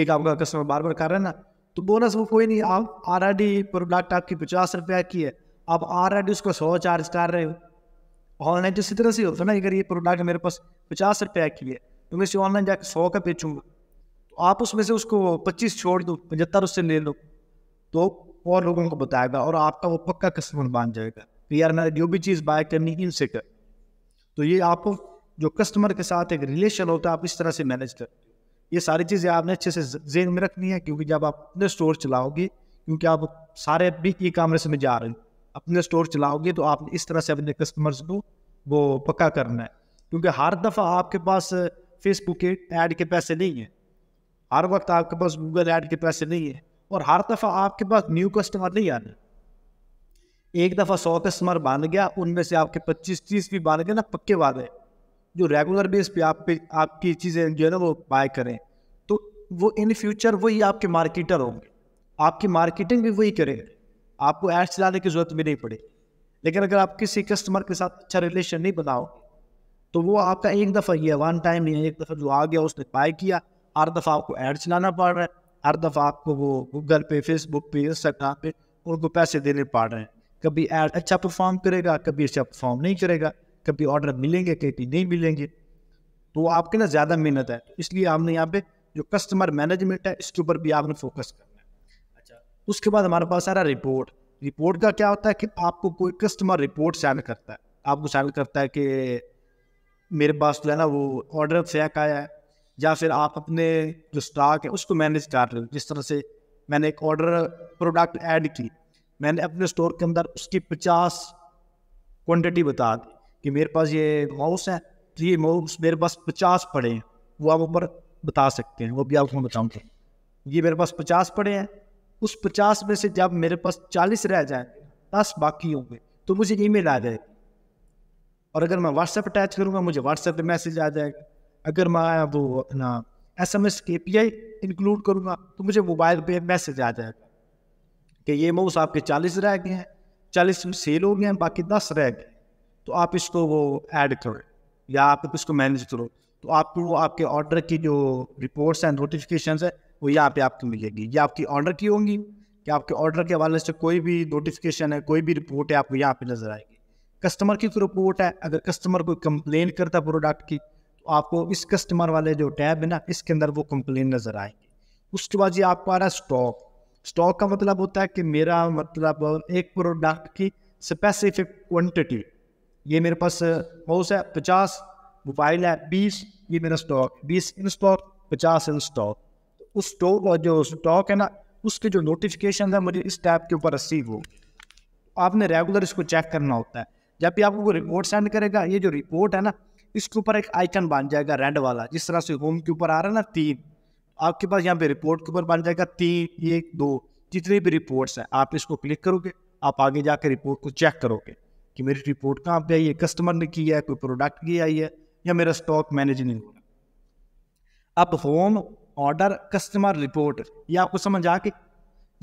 Speaker 1: एक आपका कस्टमर बार बार कर रहा है ना तो बोनस वो कोई नहीं आप डी प्रोडक्ट आपकी पचास रुपया की है आप डी उसको सौ चार्ज कर रहे हो ऑनलाइन तो इसी तरह से होता है ना अगर ये प्रोडक्ट मेरे पास पचास रुपया की है तो मैं इसे ऑनलाइन जाकर सौ का बेचूंगा तो आप उसमें से उसको पच्चीस छोड़ दो पचहत्तर उससे ले लो तो और लोगों को बताएगा और आपका वो पक्का कस्टमर बन जाएगा कि यार मैंने जो भी चीज़ बाय करनी इनसे कर तो ये आपको जो कस्टमर के साथ एक रिलेशन होता है आप इस तरह से मैनेज करते हो ये सारी चीज़ें आपने अच्छे से जेन में रखनी है क्योंकि जब आप अपने स्टोर चलाओगे क्योंकि आप सारे भी ई कॉमर्स में जा रहे हैं अपने स्टोर चलाओगे तो आपने इस तरह से अपने कस्टमर्स को वो पक्का करना है क्योंकि हर दफ़ा आपके पास फेसबुक के ऐड के पैसे नहीं है हर वक्त आपके पास गूगल ऐड के पैसे नहीं है और हर दफ़ा आपके पास न्यू कस्टमर नहीं आने एक दफ़ा सौ कस्टमर बांध गया उनमें से आपके पच्चीस तीस भी बांध गए ना पक्के वादे जो रेगुलर बेस पे आप पे आपकी चीज़ें जो है ना वो बाय करें तो वो इन फ्यूचर वही आपके मार्केटर होंगे आपकी मार्केटिंग भी वही करेंगे आपको ऐड्स चलाने की ज़रूरत भी नहीं पड़ेगी लेकिन अगर आप किसी कस्टमर के साथ अच्छा रिलेशन नहीं बनाओ तो वो आपका एक दफ़ा ही है वन टाइम नहीं है एक दफ़ा जो आ गया उसने पाई किया हर दफ़ा आपको ऐड चलाना पड़ रहा है हर दफ़ा आपको वो गूगल पे फेसबुक पे इंस्टाग्राम पे उनको पैसे देने पड़ रहे हैं कभी ऐड अच्छा परफॉर्म करेगा कभी अच्छा परफॉर्म नहीं करेगा कभी ऑर्डर मिलेंगे कभी नहीं मिलेंगे तो आपके ना ज़्यादा मेहनत है इसलिए आपने यहाँ पे जो कस्टमर मैनेजमेंट है इसके ऊपर भी आपने फोकस करना है अच्छा उसके बाद हमारे पास आ रहा रिपोर्ट रिपोर्ट का क्या होता है कि आपको कोई कस्टमर रिपोर्ट सेंड करता है आपको सेंड करता है कि मेरे पास जो है ना वो ऑर्डर फैक आया है या फिर आप अपने जो स्टॉक है उसको मैनेज कर रहे हो जिस तरह से मैंने एक ऑर्डर प्रोडक्ट ऐड की मैंने अपने स्टोर के अंदर उसकी पचास क्वांटिटी बता दी कि मेरे पास ये माउस है तो ये माउस मेरे पास पचास पड़े हैं वो आप ऊपर बता सकते हैं वो भी आपको बताऊँगा तो। ये मेरे पास पचास पड़े हैं उस पचास में से जब मेरे पास चालीस रह जाए दस बाकी होंगे तो मुझे ई मेल आ जाएगी और अगर मैं व्हाट्सएप अटैच करूँगा मुझे व्हाट्सएप पे मैसेज आ जाएगा अगर मैं वो अपना एस एम एस के पी आई इंक्लूड करूँगा तो मुझे मोबाइल पे मैसेज आ जाएगा कि ये मोस आपके चालीस रह गए हैं चालीस में सेल हो गए हैं बाकी दस रह गए तो आप इसको वो ऐड करो या आप इसको मैनेज करो तो आपको वो आपके ऑर्डर की जो रिपोर्ट्स एंड नोटिफिकेशन है वो यहाँ पे आपको मिलेगी या आपकी ऑर्डर की होंगी कि आपके ऑर्डर के हवाले से कोई भी नोटिफिकेशन है कोई भी रिपोर्ट है आपको यहाँ पे नजर आएगी कस्टमर की रिपोर्ट है अगर कस्टमर कोई कंप्लेन करता है प्रोडक्ट की तो आपको इस कस्टमर वाले जो टैब है ना इसके अंदर वो कंप्लेन नज़र आएंगे उसके बाद ये आपको आ रहा है स्टॉक स्टॉक का मतलब होता है कि मेरा मतलब एक प्रोडक्ट की स्पेसिफिक क्वांटिटी ये मेरे पास माउस है पचास मोबाइल है बीस ये मेरा स्टॉक बीस इन स्टॉक पचास इन स्टॉक उस स्टॉक और जो स्टॉक है ना उसके जो नोटिफिकेशन है मुझे इस टैब के ऊपर रसीव हो आपने रेगुलर इसको चेक करना होता है जब भी आपको रिपोर्ट सेंड करेगा ये जो रिपोर्ट है ना इसके ऊपर एक आइकन बन जाएगा रेड वाला जिस तरह से होम के ऊपर आ रहा है ना तीन आपके पास यहाँ पे रिपोर्ट के ऊपर बन जाएगा तीन एक दो जितने भी रिपोर्ट्स हैं आप इसको क्लिक करोगे आप आगे जाकर रिपोर्ट को चेक करोगे कि मेरी रिपोर्ट कहाँ पे आई है कस्टमर ने की है कोई प्रोडक्ट की आई है या मेरा स्टॉक मैनेज नहीं हो रहा अब होम ऑर्डर कस्टमर रिपोर्ट ये आपको समझ आ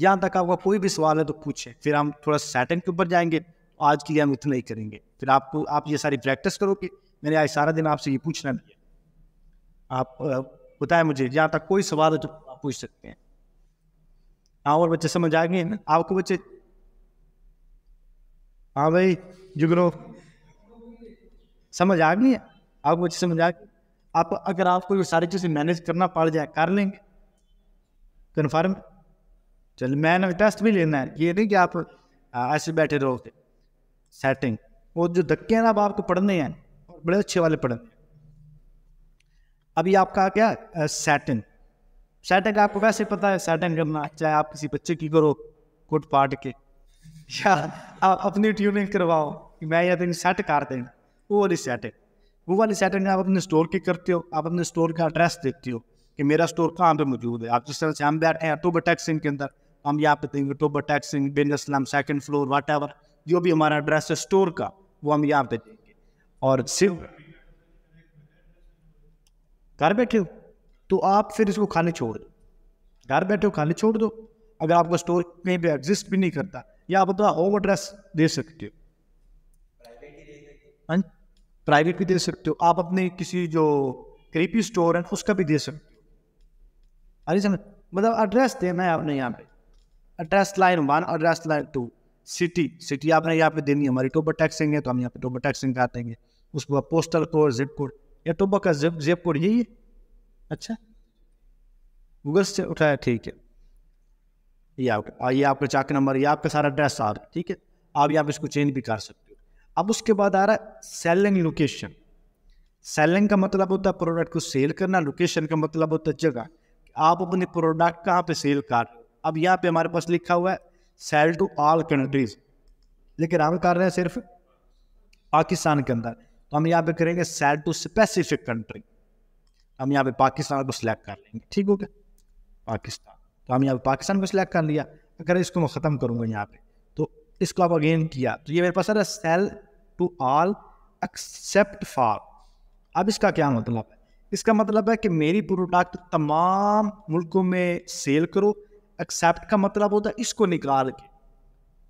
Speaker 1: यहाँ तक आपका कोई भी सवाल है तो पूछे फिर हम थोड़ा सेटिंग के ऊपर जाएंगे आज की हम इतना ही करेंगे फिर आपको आप ये सारी प्रैक्टिस करोगे मैंने आज सारा दिन आपसे ये पूछना भी है आप बताएं मुझे जहाँ तक कोई सवाल हो तो आप पूछ सकते हैं हाँ और बच्चे समझ आ गए ना आपको बच्चे हाँ भाई जुगनो समझ आ गई है आपको बच्चे समझ आ गए आप अगर आपको ये सारी चीज़ें मैनेज करना पड़ जाए कर लेंगे कन्फर्म चल मैंने टेस्ट भी लेना है ये नहीं कि आप ऐसे बैठे रहोगे सैटिंग वो जो धक्के हैं ना अब आपको पढ़ने हैं और बड़े अच्छे वाले पढ़ने हैं अभी आपका क्या सैटिंग सैटिंग आपको वैसे पता है सैटिंग करना चाहे आप किसी बच्चे की करो कोट पाट के या आप अपनी ट्यूनिंग करवाओ कि मैं या दिन सेट कर देना वो वाली सेटिंग वो वाली सेटिंग आप अपने स्टोर की करते हो आप अपने स्टोर का एड्रेस देखते हो कि मेरा स्टोर कहाँ पे मौजूद है आप जिस तरह से हम बैठे हैं टोबा टैक्सिंग के अंदर हम यहाँ पे देंगे टोबा टैक्सिंग बेन नाम सेकेंड फ्लोर वाट एवर जो भी हमारा एड्रेस है स्टोर का वो हम यहाँ पे देंगे और सिर्फ घर बैठे हो तो आप फिर इसको खाने छोड़ दो घर बैठे हो खाली छोड़ दो अगर आपका स्टोर कहीं पे एग्जिस्ट भी नहीं करता या आप अपना होम एड्रेस दे सकते हो प्राइवेट हाँ भी दे सकते हो आप अपने किसी जो करीबी स्टोर है उसका भी दे सकते हो अरे समझ मतलब एड्रेस देना मैं आपने यहाँ पे address line one address line two city city आपने यहाँ पे देनी हमारी टोबा टैक्सिंग है तो हम यहाँ पे टोबा टैक्सिंग का देंगे उसके बाद पोस्टल कोड जिप कोड या टोबा का जिप जिप कोड यही है अच्छा गूगल से उठाया ठीक है ये आपका ये आपका चाक नंबर ये आपका सारा एड्रेस आ रहा है ठीक है आप यहाँ पे इसको चेंज भी कर सकते हो अब उसके बाद आ रहा है सेलिंग लोकेशन सेलिंग का मतलब होता है प्रोडक्ट को सेल करना लोकेशन का मतलब होता है जगह आप अपने प्रोडक्ट कहाँ पे सेल कर अब यहाँ पे हमारे पास लिखा हुआ है सेल टू ऑल कंट्रीज लेकिन हम कर रहे हैं सिर्फ पाकिस्तान के अंदर तो हम यहाँ पे करेंगे सेल टू स्पेसिफिक कंट्री हम यहाँ पे पाकिस्तान को सिलेक्ट कर लेंगे ठीक हो गया पाकिस्तान तो हम यहाँ पे पाकिस्तान को सिलेक्ट कर लिया अगर इसको मैं ख़त्म करूँगा यहाँ पे तो इसको आप अगेन किया तो ये मेरे पास है sell to all except for अब इसका क्या मतलब है इसका मतलब है कि मेरी प्रोडक्ट तमाम मुल्कों में सेल करो एक्सेप्ट का मतलब होता है इसको निकाल के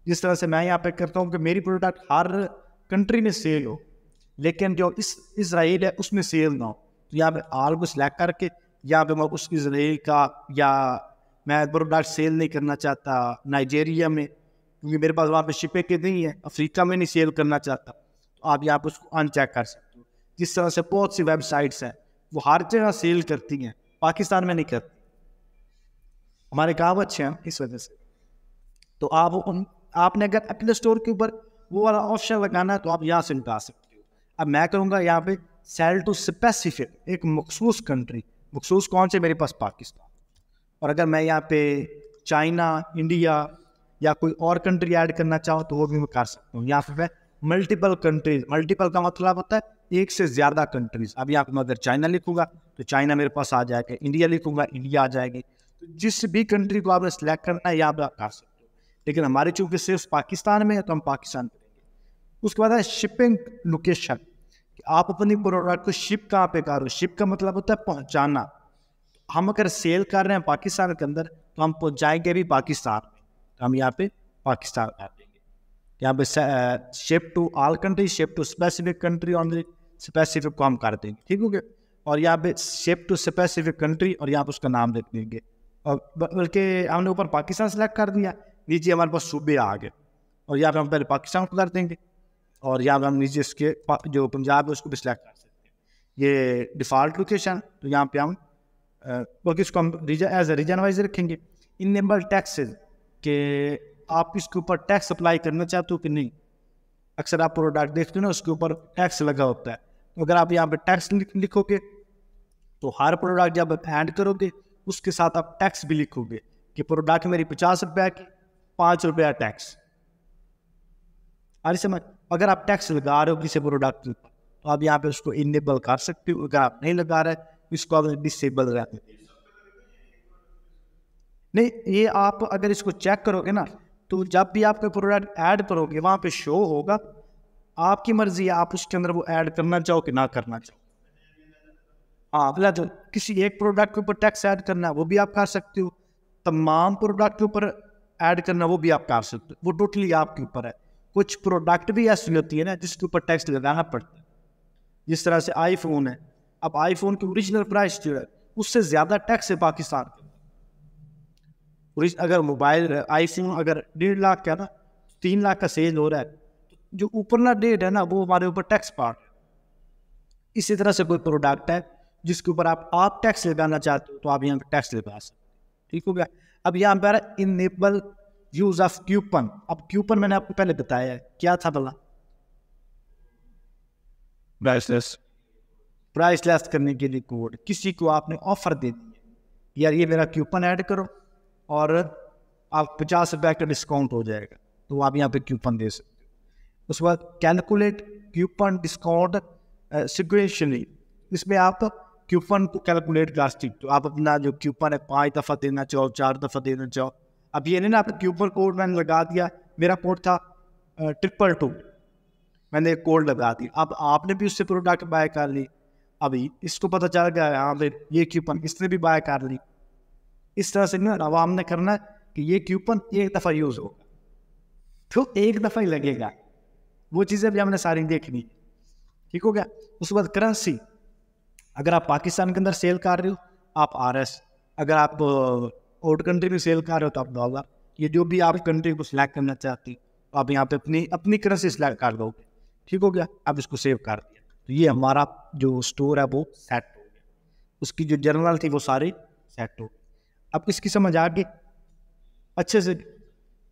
Speaker 1: जिस तरह से मैं यहाँ पे करता हूँ कि मेरी प्रोडक्ट हर कंट्री में सेल हो लेकिन जो इस इसराइल है उसमें सेल ना हो तो यहाँ पे आल को सिलेक्ट करके यहाँ पे मैं उस इसराइल का या मैं प्रोडक्ट सेल नहीं करना चाहता नाइजेरिया में क्योंकि मेरे पास वहाँ पे शिपे के नहीं है अफ्रीका में नहीं सेल करना चाहता तो आप यहाँ पर उसको अनचेक कर सकते हो जिस तरह से बहुत सी वेबसाइट्स हैं वो हर जगह सेल करती हैं पाकिस्तान में नहीं करती हमारे गाँव अच्छे हैं इस वजह से तो आप उन आपने अगर अपने स्टोर के ऊपर वो वाला ऑप्शन लगाना है तो आप यहाँ से निकाल सकते हो अब मैं कहूँगा यहाँ पे सेल टू स्पेसिफिक एक मखसूस कंट्री मखसूस कौन से मेरे पास पाकिस्तान और अगर मैं यहाँ पे चाइना इंडिया या कोई और कंट्री ऐड करना चाहूँ तो वो भी मैं कर सकता हूँ यहाँ पे मैं मल्टीपल कंट्रीज मल्टीपल का मतलब होता है एक से ज़्यादा कंट्रीज अब यहाँ पर मैं अगर चाइना लिखूंगा तो चाइना मेरे पास आ जाएगा इंडिया लिखूंगा इंडिया आ जाएगी तो जिस भी कंट्री को आपने सेलेक्ट करना है या आप कर सकते हो लेकिन हमारे चूंकि सिर्फ पाकिस्तान में है तो हम पाकिस्तान उसके बाद है शिपिंग लोकेशन आप अपनी प्रोडक्ट को शिप कहाँ पे कर रहे हो शिप का मतलब होता है पहुँचाना हम अगर सेल कर रहे हैं पाकिस्तान के अंदर तो हम पहुँचाएंगे भी पाकिस्तान में तो हम यहाँ पे पाकिस्तान कर देंगे यहाँ पे ship to all country ship to specific country on the specific को हम कर देंगे ठीक हो गया और यहाँ पे शिप टू स्पेसिफिक कंट्री और यहाँ पे उसका नाम देख देंगे बल्कि हमने ऊपर पाकिस्तान सेलेक्ट कर दिया नीचे हमारे पास सूबे आ गए और यहाँ पर हम पहले पाकिस्तान को कर देंगे और यहाँ पर हम नीचे इसके जो पंजाब है उसको भी सिलेक्ट कर सकते हैं ये डिफ़ॉल्ट लोकेशन तो यहाँ पर हम बल्कि इसको हम region as a region wise रखेंगे इनेबल टैक्सेज के आप इसके ऊपर टैक्स अप्लाई करना चाहते हो कि नहीं अक्सर आप प्रोडक्ट देखते हो ना उसके ऊपर टैक्स लगा होता है तो अगर आप यहाँ पर टैक्स लिखोगे तो हर प्रोडक्ट जब ऐड करोगे उसके साथ आप टैक्स भी लिखोगे कि प्रोडक्ट मेरी पचास रुपया की पाँच रुपया टैक्स अरे समझ अगर आप टैक्स लगा रहे हो किसी प्रोडक्ट के ऊपर तो आप यहाँ पे उसको इनेबल कर सकते हो अगर आप नहीं लगा रहे इसको आप डिसेबल रहते नहीं ये आप अगर इसको चेक करोगे ना तो जब भी आप कोई प्रोडक्ट ऐड करोगे वहाँ पे शो होगा आपकी मर्जी है आप उसके अंदर वो ऐड करना चाहो कि ना करना चाहो अगला हाँ, जो किसी एक प्रोडक्ट के ऊपर टैक्स ऐड करना है वो भी आप कर सकते हो तमाम प्रोडक्ट के ऊपर ऐड करना वो भी आप कर सकते हो वो टोटली आपके ऊपर है कुछ प्रोडक्ट भी ऐसी होती है ना जिसके ऊपर टैक्स लगाना पड़ता है जिस तरह से आईफोन है अब आईफोन की ओरिजिनल प्राइस जो है उससे ज़्यादा टैक्स है पाकिस्तान के अगर मोबाइल आईफोन अगर डेढ़ लाख का ना तीन लाख का सेल हो रहा है जो ना डेट है ना वो हमारे ऊपर टैक्स पार्ट इसी तरह से कोई प्रोडक्ट है जिसके ऊपर आप आप टैक्स लगाना चाहते हो तो आप यहाँ पर टैक्स लगा सकते ठीक हो गया अब यहाँ पर इनेबल यूज ऑफ क्यूपन अब क्यूपन मैंने आपको पहले बताया क्या था भला प्राइसलेस प्राइसलेस करने के लिए कोड किसी को आपने ऑफर दे दी यार ये मेरा क्यूपन ऐड करो और आप पचास रुपये का डिस्काउंट हो जाएगा तो आप यहाँ पे क्यूपन दे सकते हो उसके बाद कैलकुलेट क्यूपन डिस्काउंट सिक्वेशनली इसमें आप क्यूपन को कैलकुलेट कास्टिंग तो आप अपना जो क्यूपन है पाँच दफ़ा देना चाहो चार दफ़ा देना चाहो अब ये नहीं ना आपने क्यूपन कोड मैंने लगा दिया मेरा कोड था ट्रिपल टू मैंने एक कोड लगा दिया अब आपने भी उससे प्रोडक्ट बाय कर ली अभी इसको पता चल गया हाँ भाई ये क्यूपन इसने भी बाय कर ली इस तरह से नहीं आवाम ने करना है कि ये क्यूपन एक दफ़ा यूज़ होगा तो एक दफ़ा ही लगेगा वो चीज़ें भी हमने सारी देखनी ठीक हो गया उसके बाद करेंसी अगर आप पाकिस्तान के अंदर सेल कर रहे हो आप आर एस अगर आप आउट कंट्री में सेल कर रहे हो तो आप डॉलर ये जो भी आप कंट्री को सिलेक्ट करना चाहते तो आप यहाँ पे अपनी अपनी करेंसी सिलेक्ट कर दोगे ठीक हो गया आप इसको सेव कर दिया तो ये हमारा जो स्टोर है वो सेट हो गया उसकी जो जर्नल थी वो सारी सेट हो गई अब इसकी समझ आ गई अच्छे से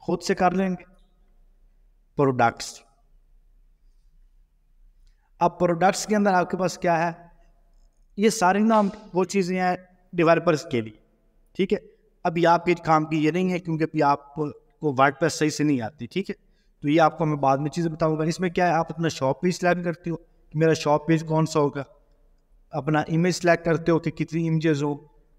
Speaker 1: खुद से कर लेंगे प्रोडक्ट्स अब प्रोडक्ट्स के अंदर आपके पास क्या है ये सारे ना वो चीज़ें हैं डिवेलपर्स के लिए ठीक है अभी आपके काम की ये नहीं है क्योंकि अभी आपको वर्ड पर सही से नहीं आती ठीक है तो ये आपको मैं बाद में चीज़ें बताऊँगा इसमें क्या है आप अपना शॉप पेज सिलेक्ट करते हो कि मेरा शॉप पेज कौन सा होगा अपना इमेज सेलेक्ट करते हो कि कितनी इमेजेस हो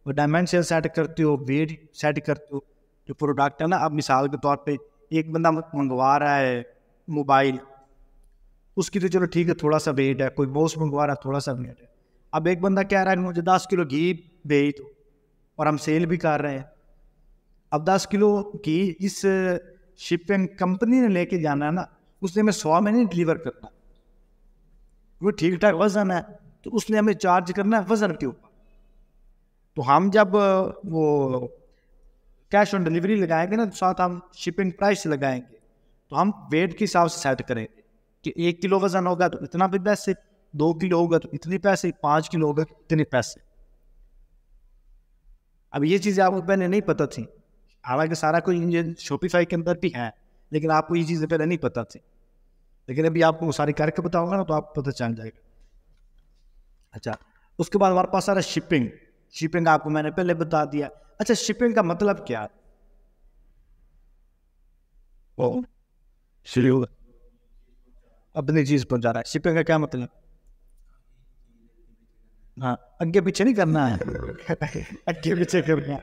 Speaker 1: और डायमेंशन सेट करते हो वेट सेट करते हो जो प्रोडक्ट है ना अब मिसाल के तौर पे एक बंदा मंगवा रहा है मोबाइल उसकी तो चलो ठीक है थोड़ा सा वेट है कोई बॉस मंगवा रहा है थोड़ा सा वेट है अब एक बंदा कह रहा है मुझे दस किलो घी दे दो और हम सेल भी कर रहे हैं अब दस किलो घी इस शिपिंग कंपनी ने लेके जाना है ना उसने हमें सौ में नहीं डिलीवर करना वो ठीक ठाक वज़न है तो उसने हमें चार्ज करना है वज़न के ऊपर तो हम जब वो कैश ऑन डिलीवरी लगाएंगे ना तो साथ हम शिपिंग प्राइस लगाएंगे तो हम वेट के हिसाब से सेट करेंगे कि एक किलो वज़न होगा तो इतना भी पैसे दो किलो होगा तो इतने पैसे पाँच किलो होगा तो इतने पैसे अब ये चीज़ें आपको पहले नहीं पता थी हालांकि सारा कोई इंजन शोपीफाई के अंदर भी है लेकिन आपको ये चीज़ें पहले नहीं पता थी लेकिन अभी आपको वो सारी करके बताऊंगा ना तो आपको पता चल जाएगा अच्छा उसके बाद हमारे पास आ रहा है शिपिंग शिपिंग आपको मैंने पहले बता दिया अच्छा शिपिंग का मतलब क्या है अपनी चीज़ पहुंचा रहा है शिपिंग का क्या मतलब हाँ पीछे नहीं करना है आगे पीछे करना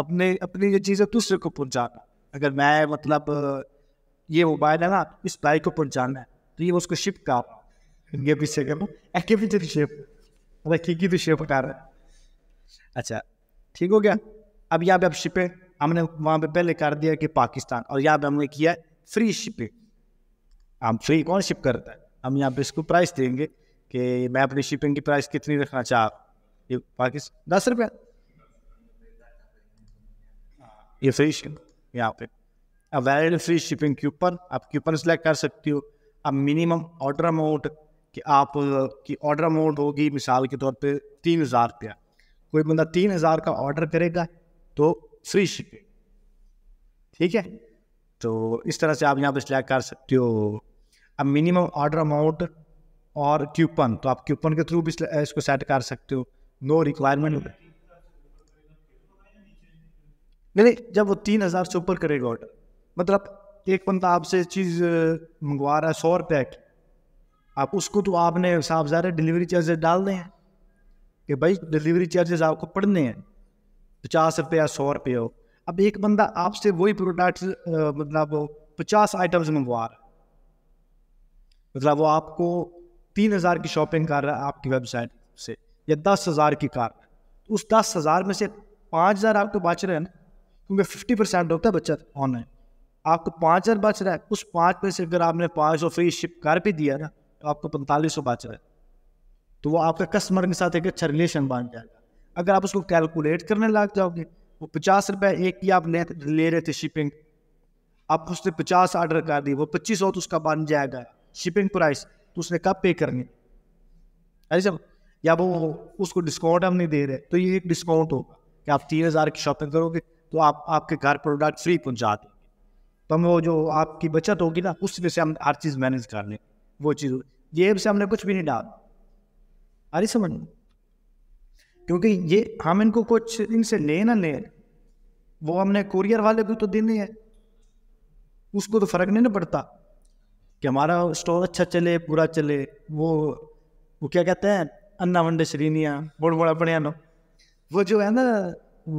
Speaker 1: अपने अपनी ये चीज़ें दूसरे को पहुंचाना अगर मैं मतलब ये मोबाइल है ना इस बाइक को पहुंचाना है तो ये उसको शिफ्ट कर अगे पीछे करना आगे पीछे शेप ही तो शेप हटा रहा है अच्छा ठीक हो गया अब यहाँ पे अब शिपे हमने वहाँ पे पहले कर दिया कि पाकिस्तान और यहाँ पे हमने किया फ्री शिपिंग हम फ्री कौन शिप करता है हम यहाँ पे इसको प्राइस देंगे कि मैं अपनी शिपिंग की प्राइस कितनी रखना चाह ये पाकिस्तान दस रुपया ये फ्री शिपिंग यहाँ पे अब वैलिड फ्री शिपिंग क्यूपन आप क्यूपन सेलेक्ट कर सकती हो अब मिनिमम ऑर्डर अमाउंट कि आप की ऑर्डर अमाउंट होगी मिसाल के तौर पे तीन हज़ार रुपया कोई बंदा तीन हज़ार का ऑर्डर करेगा तो फ्री शिपिंग ठीक है तो इस तरह से आप यहाँ पे सिलेक्ट कर सकते हो अब मिनिमम ऑर्डर अमाउंट और क्यूपन तो आप क्यूपन के थ्रू भी इसको सेट कर सकते हो नो रिक्वायरमेंट नहीं जब वो तीन हज़ार से ऊपर करेगा ऑर्डर मतलब एक बंदा आपसे चीज़ मंगवा रहा है सौ रुपये की आप उसको तो आपने साफ ज़ाहिर डिलीवरी चार्जेस डाल दें कि भाई डिलीवरी चार्जेस आपको पड़ने हैं पचास रुपये या सौ रुपये हो अब एक बंदा आपसे वही प्रोडक्ट मतलब पचास आइटम्स मंगवा रहा है मतलब वो आपको तीन हज़ार की शॉपिंग कर रहा है आपकी वेबसाइट से या दस हज़ार की कार तो उस दस हज़ार में से पाँच हज़ार आपको बच रहे हैं ना क्योंकि फिफ्टी परसेंट होता है बचत ऑनलाइन आपको पाँच हज़ार बच रहा है उस पाँच में से अगर आपने पाँच सौ फ्री शिप कर भी दिया ना तो आपको पैंतालीस सौ बच रहा है तो वो आपका कस्टमर के साथ एक अच्छा रिलेशन बन जाएगा अगर आप उसको कैलकुलेट करने लग जाओगे वो पचास रुपये एक की आप ले ले रहे थे शिपिंग आप उसने पचास ऑर्डर कर दी वो पच्चीस सौ तो उसका बन जाएगा शिपिंग प्राइस तो उसने कब पे करनी अरे सब या वो उसको डिस्काउंट हम नहीं दे रहे तो ये एक डिस्काउंट होगा कि आप तीन हज़ार की शॉपिंग करोगे तो आप आपके घर प्रोडक्ट फ्री पहुंचा देंगे तो हम वो जो आपकी बचत होगी ना उसमें से हम हर चीज़ मैनेज कर लें वो चीज़ ये से हमने कुछ भी नहीं डाला अरे समझ क्योंकि ये हम इनको कुछ इनसे ले ना ले वो हमने कुरियर वाले को तो देने हैं उसको तो फर्क नहीं ना पड़ता कि हमारा स्टोर अच्छा चले पूरा चले वो वो क्या कहते हैं अन्ना वंडे श्रीनिया बोल बड़ा बढ़िया नो वो जो है ना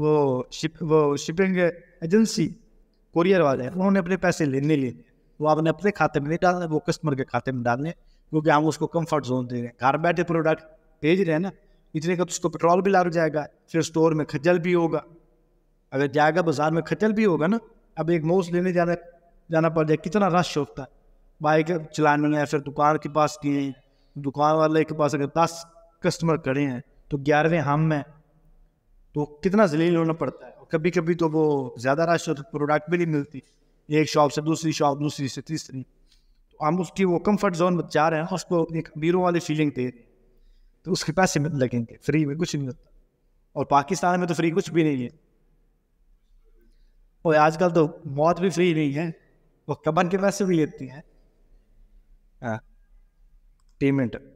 Speaker 1: वो शिप वो शिपिंग एजेंसी कोरियर वाले हैं उन्होंने अपने पैसे लेने लेने वो आपने अपने खाते में नहीं डालने वो कस्टमर के खाते में डालने क्योंकि हम उसको कंफर्ट जोन दे रहे हैं घर बैठे प्रोडक्ट भेज रहे हैं ना इतने का तो उसको पेट्रोल भी लाग जाएगा फिर स्टोर में खजल भी होगा अगर जाएगा बाजार में खजल भी होगा ना अब एक मोस लेने जाना जाना पड़ जाए कितना रश होता है વાયકર ચલાન મેં યાર સર દુકાન કે પાસ કીયે દુકાનવાલા એક પાસ કે 10 કસ્ટમર કરે હે તો 11વે હમ મે તો કિતના ઝલીલ હોના પડતા હે કભી કભી તો વો જ્યાદા રશ પ્રોડક્ટ મેલી મિલતી હે એક શોપ સે દૂસરી શોપ દૂસરી સે તીસરી તો આમ હોતી હે વો કમ્ફર્ટ ઝોન બચા રહે હે હસ્કો એક બીરોવાલી ફીલિંગ દે તો ઉસકે પૈસે મત લગેંગે ફ્રી મે કુછ નહીં હોતા ઓર પાકિસ્તાન મે તો ફ્રી કુછ ભી નહીં હે ઓર આજકલ તો મોત ભી ફ્રી નહીં હે વો કબન કે પૈસે ભી લેતી હે पेमेंट हाँ।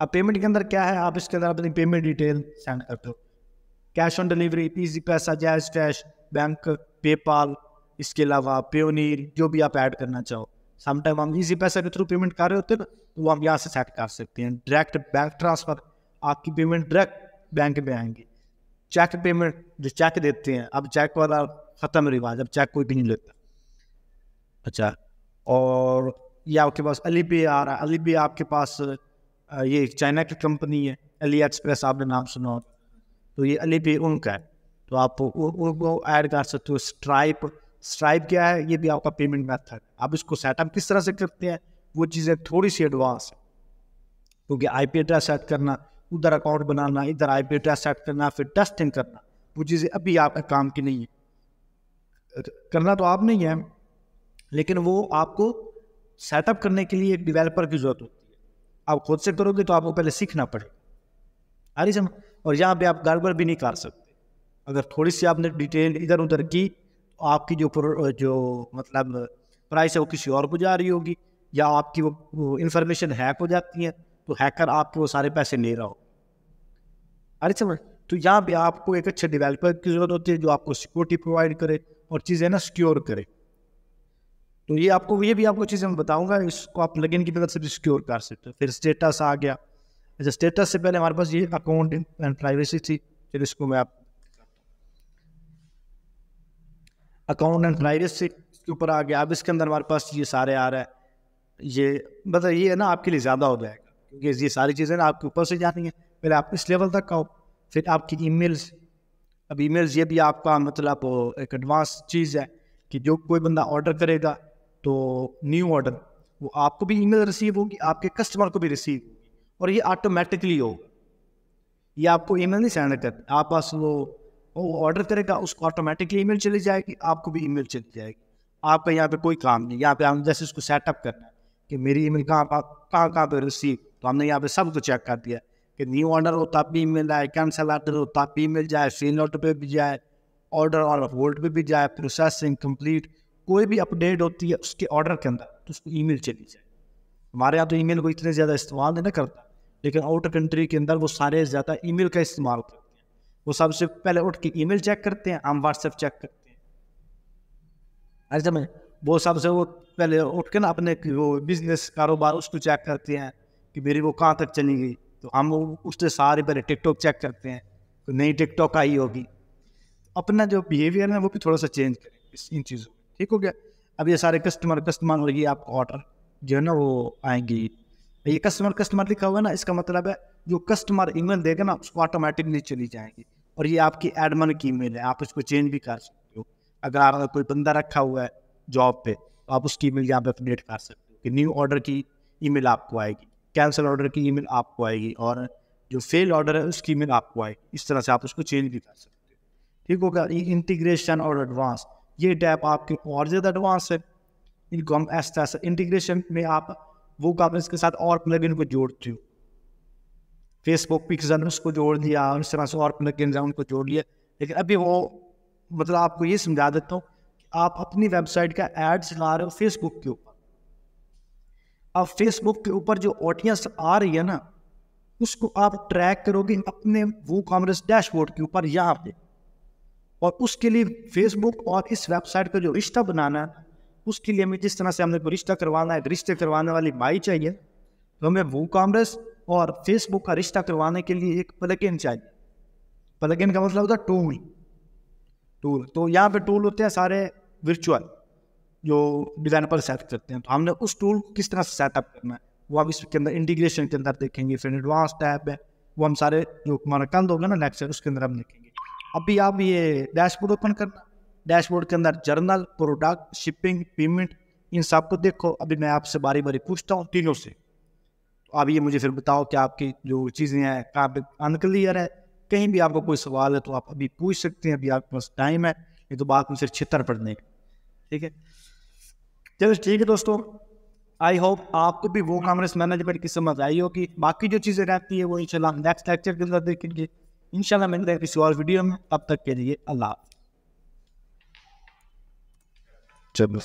Speaker 1: अब पेमेंट के अंदर क्या है आप इसके अंदर अपनी पेमेंट डिटेल सेंड करते हो कैश ऑन डिलीवरी पीजी पैसा जैज कैश बैंक पेपाल इसके अलावा पेनीर जो भी आप ऐड करना चाहो समटाइम हम इजी पैसा के थ्रू पेमेंट कर रहे होते हैं तो वो हम यहाँ से सेट कर सकते हैं डायरेक्ट बैंक ट्रांसफ़र आपकी पेमेंट डायरेक्ट बैंक में आएंगी चेक पेमेंट जो चेक देते हैं अब चेक वाला ख़त्म रिवाज अब चेक कोई भी नहीं लेता अच्छा और या आपके पास अली पे आ रहा है अली पे आपके पास ये चाइना की कंपनी है अली एक्सप्रेस आपने नाम सुना हो तो ये अली पे उनका है तो आप उनको ऐड कर सकते हो स्ट्राइप स्ट्राइप क्या है ये भी आपका पेमेंट मेथड है आप इसको सेटअप किस तरह से करते हैं वो चीज़ें थोड़ी सी एडवांस है क्योंकि आई पी एड्रेस सेट करना उधर अकाउंट बनाना इधर आई पी एड्रेस सेट करना फिर टेस्टिंग करना वो चीज़ें अभी आपके काम की नहीं है करना तो आप नहीं है लेकिन वो आपको सेटअप करने के लिए एक डिवेलपर की ज़रूरत होती है आप खुद से करोगे तो आपको पहले सीखना पड़ेगा अरे सम और यहाँ पे आप गड़बड़ भी नहीं कर सकते अगर थोड़ी सी आपने डिटेल इधर उधर की तो आपकी जो जो मतलब प्राइस है वो किसी और को जा रही होगी या आपकी वो इन्फॉर्मेशन हैक हो जाती है तो हैकर आपके वो सारे पैसे ले रहा हो अरे समझ तो यहाँ पे आपको एक अच्छे डेवलपर की ज़रूरत होती है जो आपको सिक्योरिटी प्रोवाइड करे और चीज़ें ना सिक्योर करे तो ये आपको ये भी आपको चीज़ें मैं बताऊंगा इसको आप प्लगइन की मदद से भी सिक्योर कर सकते हो फिर स्टेटस आ गया अच्छा स्टेटस से पहले हमारे पास ये अकाउंट एंड प्राइवेसी थी फिर इसको मैं आप अकाउंट एंड प्राइवेसी के ऊपर आ गया अब इसके अंदर हमारे पास ये सारे आ रहे हैं ये मतलब ये है ना आपके लिए ज़्यादा हो जाएगा क्योंकि ये सारी चीज़ें ना आपके ऊपर से जानी है पहले आप इस लेवल तक आओ फिर आपकी ईमेल्स अब ईमेल्स ये भी आपका मतलब एक एडवांस चीज़ है कि जो कोई बंदा ऑर्डर करेगा तो न्यू ऑर्डर वो आपको भी ईमेल रिसीव होगी आपके कस्टमर को भी रिसीव और ये ऑटोमेटिकली हो ये आपको ईमेल नहीं सेंड करते आप बस वो वो ऑर्डर करेगा उसको ऑटोमेटिकली ईमेल चली जाएगी आपको भी ईमेल चली जाएगी आपका यहाँ पे कोई काम नहीं यहाँ पे हम जैसे उसको सेटअप करना है कि मेरी ईमेल कहाँ कहाँ कहाँ पर रिसीव तो हमने यहाँ पे सब कुछ चेक कर दिया कि न्यू ऑर्डर हो तब तो भी ईमेल आए कैंसिल ऑर्डर हो तब तो भी ईमेल जाए सेल ऑर्डर पे भी जाए ऑर्डर ऑर्डर होल्ड पे भी जाए प्रोसेसिंग कंप्लीट कोई भी अपडेट होती है उसके ऑर्डर के अंदर तो उसको मेल चली जाए हमारे यहाँ तो मेल को इतने ज़्यादा इस्तेमाल नहीं ना करता लेकिन आउट कंट्री के अंदर वो सारे ज़्यादा मेल का इस्तेमाल करते हैं वो सबसे पहले उठ के मेल चेक करते हैं हम व्हाट्सएप चेक करते हैं अरे समझ वो सबसे वो पहले उठ के ना अपने वो बिजनेस कारोबार उसको चेक करते हैं कि मेरी वो कहाँ तक चली गई तो हम उससे सारे पहले टिकटॉक चेक करते हैं तो नई टिकटॉक आई होगी अपना जो बिहेवियर है वो भी थोड़ा सा चेंज करें इन चीज़ों ठीक हो गया अब ये सारे कस्टमर कस्टमर होगी आपका ऑर्डर जो है ना वो आएंगी ये कस्टमर कस्टमर लिखा हुआ है ना इसका मतलब है जो कस्टमर ईमेल देगा ना उसको ऑटोमेटिकली चली जाएगी और ये आपकी एडमन की ईमेल है आप इसको चेंज भी कर सकते हो अगर कोई बंदा रखा हुआ है जॉब पे तो आप उसकी ईमेल यहाँ पे अपडेट कर सकते हो कि न्यू ऑर्डर की ईमेल आपको आएगी कैंसिल ऑर्डर की ईमेल आपको आएगी और जो फेल ऑर्डर है उसकी ईमेल आपको आएगी इस तरह से आप उसको चेंज भी कर सकते हो ठीक होगा ये इंटीग्रेशन और एडवांस ये डैप आपके और ज़्यादा एडवांस है इनको हम ऐसा ऐसा इंटीग्रेशन में आप वो काफी के साथ और प्लग इनको जोड़ते हो फेसबुक पिक्सन उसको जोड़ दिया इस तरह से और प्लग इन उनको जोड़ लिया लेकिन अभी वो मतलब आपको ये समझा देता हूँ कि आप अपनी वेबसाइट का एड्स लगा रहे हो फेसबुक के ऊपर अब फेसबुक के ऊपर जो ऑडियंस आ रही है ना उसको आप ट्रैक करोगे अपने वो कॉमर्स डैशबोर्ड के ऊपर यहाँ पे और उसके लिए फेसबुक और इस वेबसाइट का जो रिश्ता बनाना है उसके लिए हमें जिस तरह से हमने को तो रिश्ता करवाना है रिश्ते करवाने वाली बाई चाहिए तो हमें वो कॉमर्स और फेसबुक का रिश्ता करवाने के लिए एक प्लगइन चाहिए प्लगइन का मतलब होता है टूल टूल तो यहाँ पे टूल होते हैं सारे वर्चुअल जो पर सेट करते हैं तो हमने उस टूल को किस तरह से सेटअप करना है वो आप इसके अंदर इंटीग्रेशन के अंदर देखेंगे फिर एडवांस टैप है वो हम सारे जो हमारा कल होगा ना लेक्चर उसके अंदर हम देखेंगे अभी आप ये डैशबोर्ड ओपन करना डैशबोर्ड के अंदर जर्नल प्रोडक्ट शिपिंग पेमेंट इन सब को देखो अभी मैं आपसे बारी बारी पूछता हूँ तीनों से तो आप ये मुझे फिर बताओ कि आपकी जो चीज़ें हैं कहाँ पे अनक्लियर है कहीं भी आपको कोई सवाल है तो आप अभी पूछ सकते हैं अभी आपके पास टाइम है ये तो बात में सिर्फ छितर पढ़ने ठीक है चलो ठीक है दोस्तों आई होप आपको भी वो कॉमर्स मैनेजमेंट की समझ आई होगी बाकी जो चीज़ें रहती है वो इंशाल्लाह नेक्स्ट लेक्चर के अंदर देखेंगे इंशाल्लाह मिलते हैं किसी और वीडियो में अब तक के लिए अल्लाह चलो